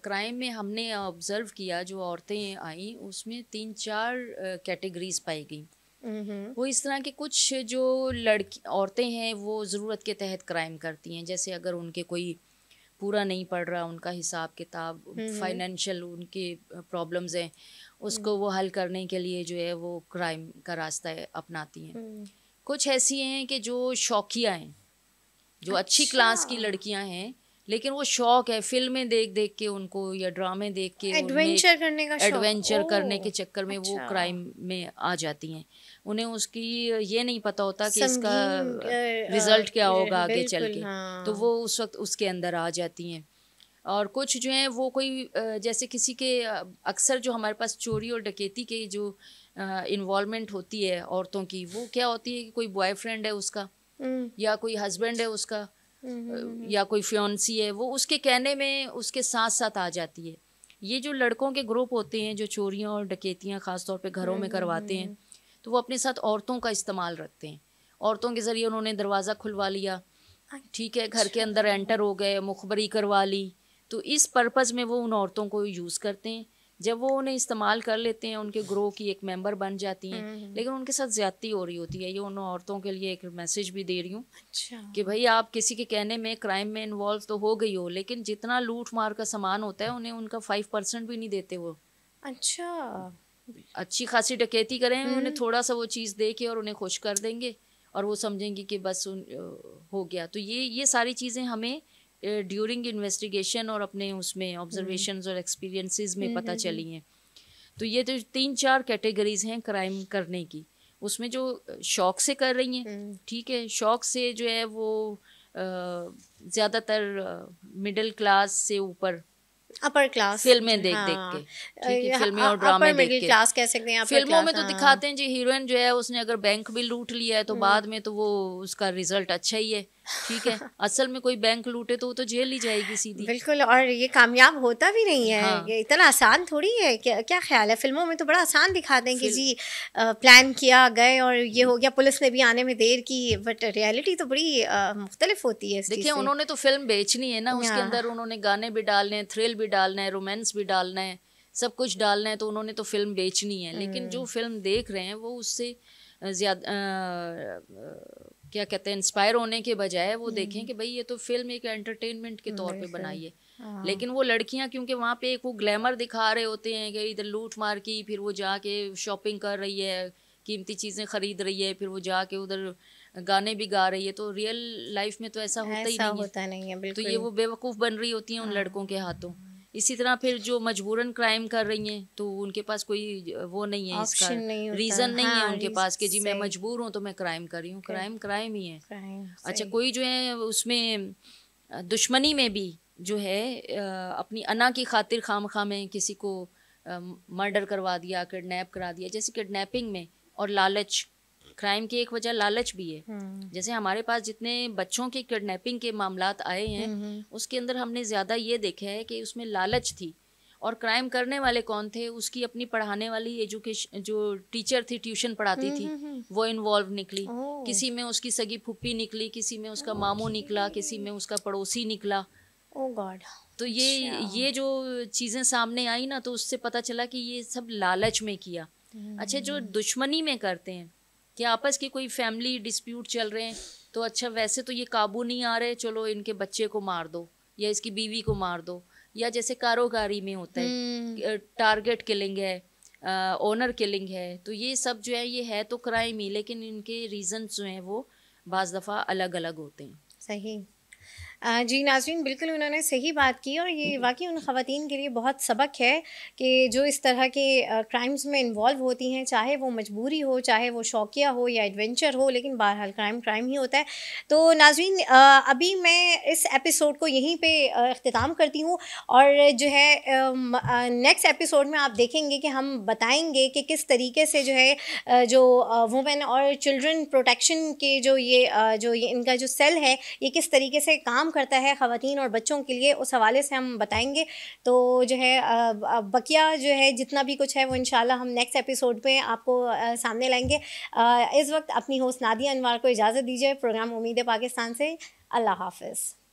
क्राइम में हमने ऑब्जर्व किया जो औरतें आई उसमें तीन चार कैटेगरीज पाई गई हम्म। वो इस तरह के कुछ जो लड़की औरतें हैं वो ज़रूरत के तहत क्राइम करती हैं जैसे अगर उनके कोई पूरा नहीं पड़ रहा उनका हिसाब किताब फाइनेंशियल हम्म। उनके प्रॉब्लम्स हैं उसको वो हल करने के लिए जो है वो क्राइम का रास्ता अपनाती हैं कुछ ऐसी हैं कि जो शौकिया हैं जो अच्छा। अच्छी क्लास की लड़कियां हैं लेकिन वो शौक है फिल्में देख देख के उनको या ड्रामे देख के एडवेंचर करने का एडवेंचर करने के चक्कर में अच्छा। वो क्राइम में आ जाती हैं उन्हें उसकी ये नहीं पता होता कि इसका रिजल्ट क्या होगा आगे चल के तो हाँ। तो वो उस वक्त उसके अंदर आ जाती हैं और कुछ जो हैं वो कोई जैसे किसी के अक्सर जो हमारे पास चोरी और डकैती के जो इन्वॉलमेंट होती है औरतों की वो क्या होती है कि कोई बॉयफ्रेंड है उसका हम्म। या कोई हस्बैंड है उसका हम्म, हम्म, या कोई फ्योन्सी है वो उसके कहने में उसके साथ साथ आ जाती है ये जो लड़कों के ग्रुप होते हैं जो चोरियाँ और डकैतियाँ ख़ासतौर पर घरों में करवाते हैं तो वो अपने साथ औरतों का इस्तेमाल रखते हैं औरतों के ज़रिए उन्होंने दरवाज़ा खुलवा लिया ठीक है घर के अच्छा। अंदर एंटर हो गए मुखबरी करवा ली तो इस पर्पज़ में वो उन औरतों को यूज़ करते हैं जब वो उन्हें इस्तेमाल कर लेते हैं उनके ग्रोह की एक मेंबर बन जाती हैं हम्म। लेकिन उनके साथ ज्यादती हो रही होती है ये उन औरतों के लिए एक मैसेज भी दे रही हूँ अच्छा। कि भाई आप किसी के कहने में क्राइम में इन्वॉल्व तो हो गई हो लेकिन जितना लूट मार का सामान होता है उन्हें उनका फाइव परसेंट भी नहीं देते वो अच्छा अच्छी खासी डकैती करें हम्म। उन्हें थोड़ा सा वो चीज़ दे के और उन्हें खुश कर देंगे और वो समझेंगे कि बस उन, हो गया तो ये ये सारी चीज़ें हमें ड्यूरिंग इन्वेस्टिगेशन और अपने उसमें ऑब्जर्वेशन और एक्सपीरियंसिस में पता हम्म, हम्म, चली हम्म। हैं तो ये तो तीन चार कैटेगरीज हैं क्राइम करने की उसमें जो शौक से कर रही हैं ठीक है शौक से जो है वो ज़्यादातर मिडिल क्लास से ऊपर अपर क्लास फिल्में देख हाँ, देख के ठीक है हाँ, फिल्में और ड्रामे देख के क्लास कह सकते हैं फिल्मों में तो हाँ, दिखाते हैं जी हीरोइन जो है उसने अगर बैंक भी लूट लिया है तो बाद में तो वो उसका रिजल्ट अच्छा ही है ठीक है असल में कोई बैंक लूटे तो वो तो जेल ही जाएगी सीधी बिल्कुल और ये कामयाब होता भी नहीं है हाँ। ये इतना आसान थोड़ी है क्या क्या ख्याल है फिल्मों में तो बड़ा आसान दिखा दें कि जी प्लान किया गए और ये हो गया पुलिस ने भी आने में देर की बट रियलिटी तो बड़ी मुख्तलिफ होती है देखिए उन्होंने तो फिल्म बेचनी है ना उसके हाँ। अंदर उन्होंने गाने भी डालने हैं थ्रिल भी डालना है रोमांस भी डालना है सब कुछ डालना है तो उन्होंने तो फिल्म बेचनी है लेकिन जो फिल्म हम्म। देख रहे हैं वो उससे ज़्यादा क्या कहते हैं इंस्पायर होने के बजाय वो हम्म। देखें कि भाई ये तो फिल्म एक एंटरटेनमेंट के तौर पे बनाई है हाँ। लेकिन वो लड़कियां क्योंकि वहाँ पे एक वो ग्लैमर दिखा रहे होते हैं कि इधर लूट मार की फिर वो जाके शॉपिंग कर रही है कीमती चीज़ें खरीद रही है फिर वो जाके उधर गाने भी गा रही है तो रियल लाइफ में तो ऐसा होता ही नहीं होता नहीं है तो ये वो बेवकूफ़ बन रही होती हैं उन हाँ। लड़कों के हाथों इसी तरह फिर जो मजबूरन क्राइम कर रही हैं तो उनके पास कोई वो नहीं है इसका नहीं रीज़न नहीं है हाँ, उनके पास कि जी मैं मजबूर हूँ तो मैं क्राइम कर रही हूँ क्राइम क्राइम ही है अच्छा कोई जो है उसमें दुश्मनी में भी जो है अपनी अना की खातिर खाम खा में किसी को मर्डर करवा दिया किडनैप करा दिया जैसे किडनैपिंग में और लालच क्राइम की एक वजह लालच भी है हम्म। जैसे हमारे पास जितने बच्चों के किडनैपिंग के मामला आए हैं हम्म, हम्म। उसके अंदर हमने ज़्यादा ये देखा है कि उसमें लालच थी और क्राइम करने वाले कौन थे उसकी अपनी पढ़ाने वाली एजुकेशन जो टीचर थी ट्यूशन पढ़ाती थी वो इन्वॉल्व निकली किसी में उसकी सगी फुप्पी निकली किसी में उसका मामू निकला किसी में उसका पड़ोसी निकला ओ गॉड तो ये अच्छा। ये जो चीज़ें सामने आई ना तो उससे पता चला कि ये सब लालच में किया अच्छा जो दुश्मनी में करते हैं कि आपस के कोई फैमिली डिस्प्यूट चल रहे हैं तो अच्छा वैसे तो ये काबू नहीं आ रहे चलो इनके बच्चे को मार दो या इसकी बीवी को मार दो या जैसे कारोबारी में होता है टारगेट हम्म। किलिंग है ऑनर किलिंग है तो ये सब जो है ये है तो क्राइम ही लेकिन इनके रीज़न जो हैं वो बाज़ दफ़ा अलग अलग होते हैं सही जी नाजरीन बिल्कुल उन्होंने सही बात की और ये वाकई उन खातन के लिए बहुत सबक है कि जो इस तरह के क्राइम्स में इन्वॉल्व होती हैं चाहे वो मजबूरी हो चाहे वो शौकिया हो या एडवेंचर हो लेकिन बहरहाल क्राइम क्राइम ही होता है तो नाजरीन अभी मैं इस एपिसोड को यहीं पर अख्ताम करती हूँ और जो है नेक्स्ट एपिसोड में आप देखेंगे कि हम बताएँगे कि किस तरीके से जो है जो वुमेन और चिल्ड्रन प्रोटेक्शन के जो ये जो ये इनका जो सेल है ये किस तरीके से काम काम करता है ख़वान और बच्चों के लिए उस हवाले से हम बताएँगे तो जो है बकिया जो है जितना भी कुछ है वो इन हम नेक्स्ट एपिसोड में आपको सामने लाएंगे इस वक्त अपनी होस्ट नादिया अनवार को इजाज़त दीजिए प्रोग्राम उम्मीद पाकिस्तान से अल्लाह हाफिज़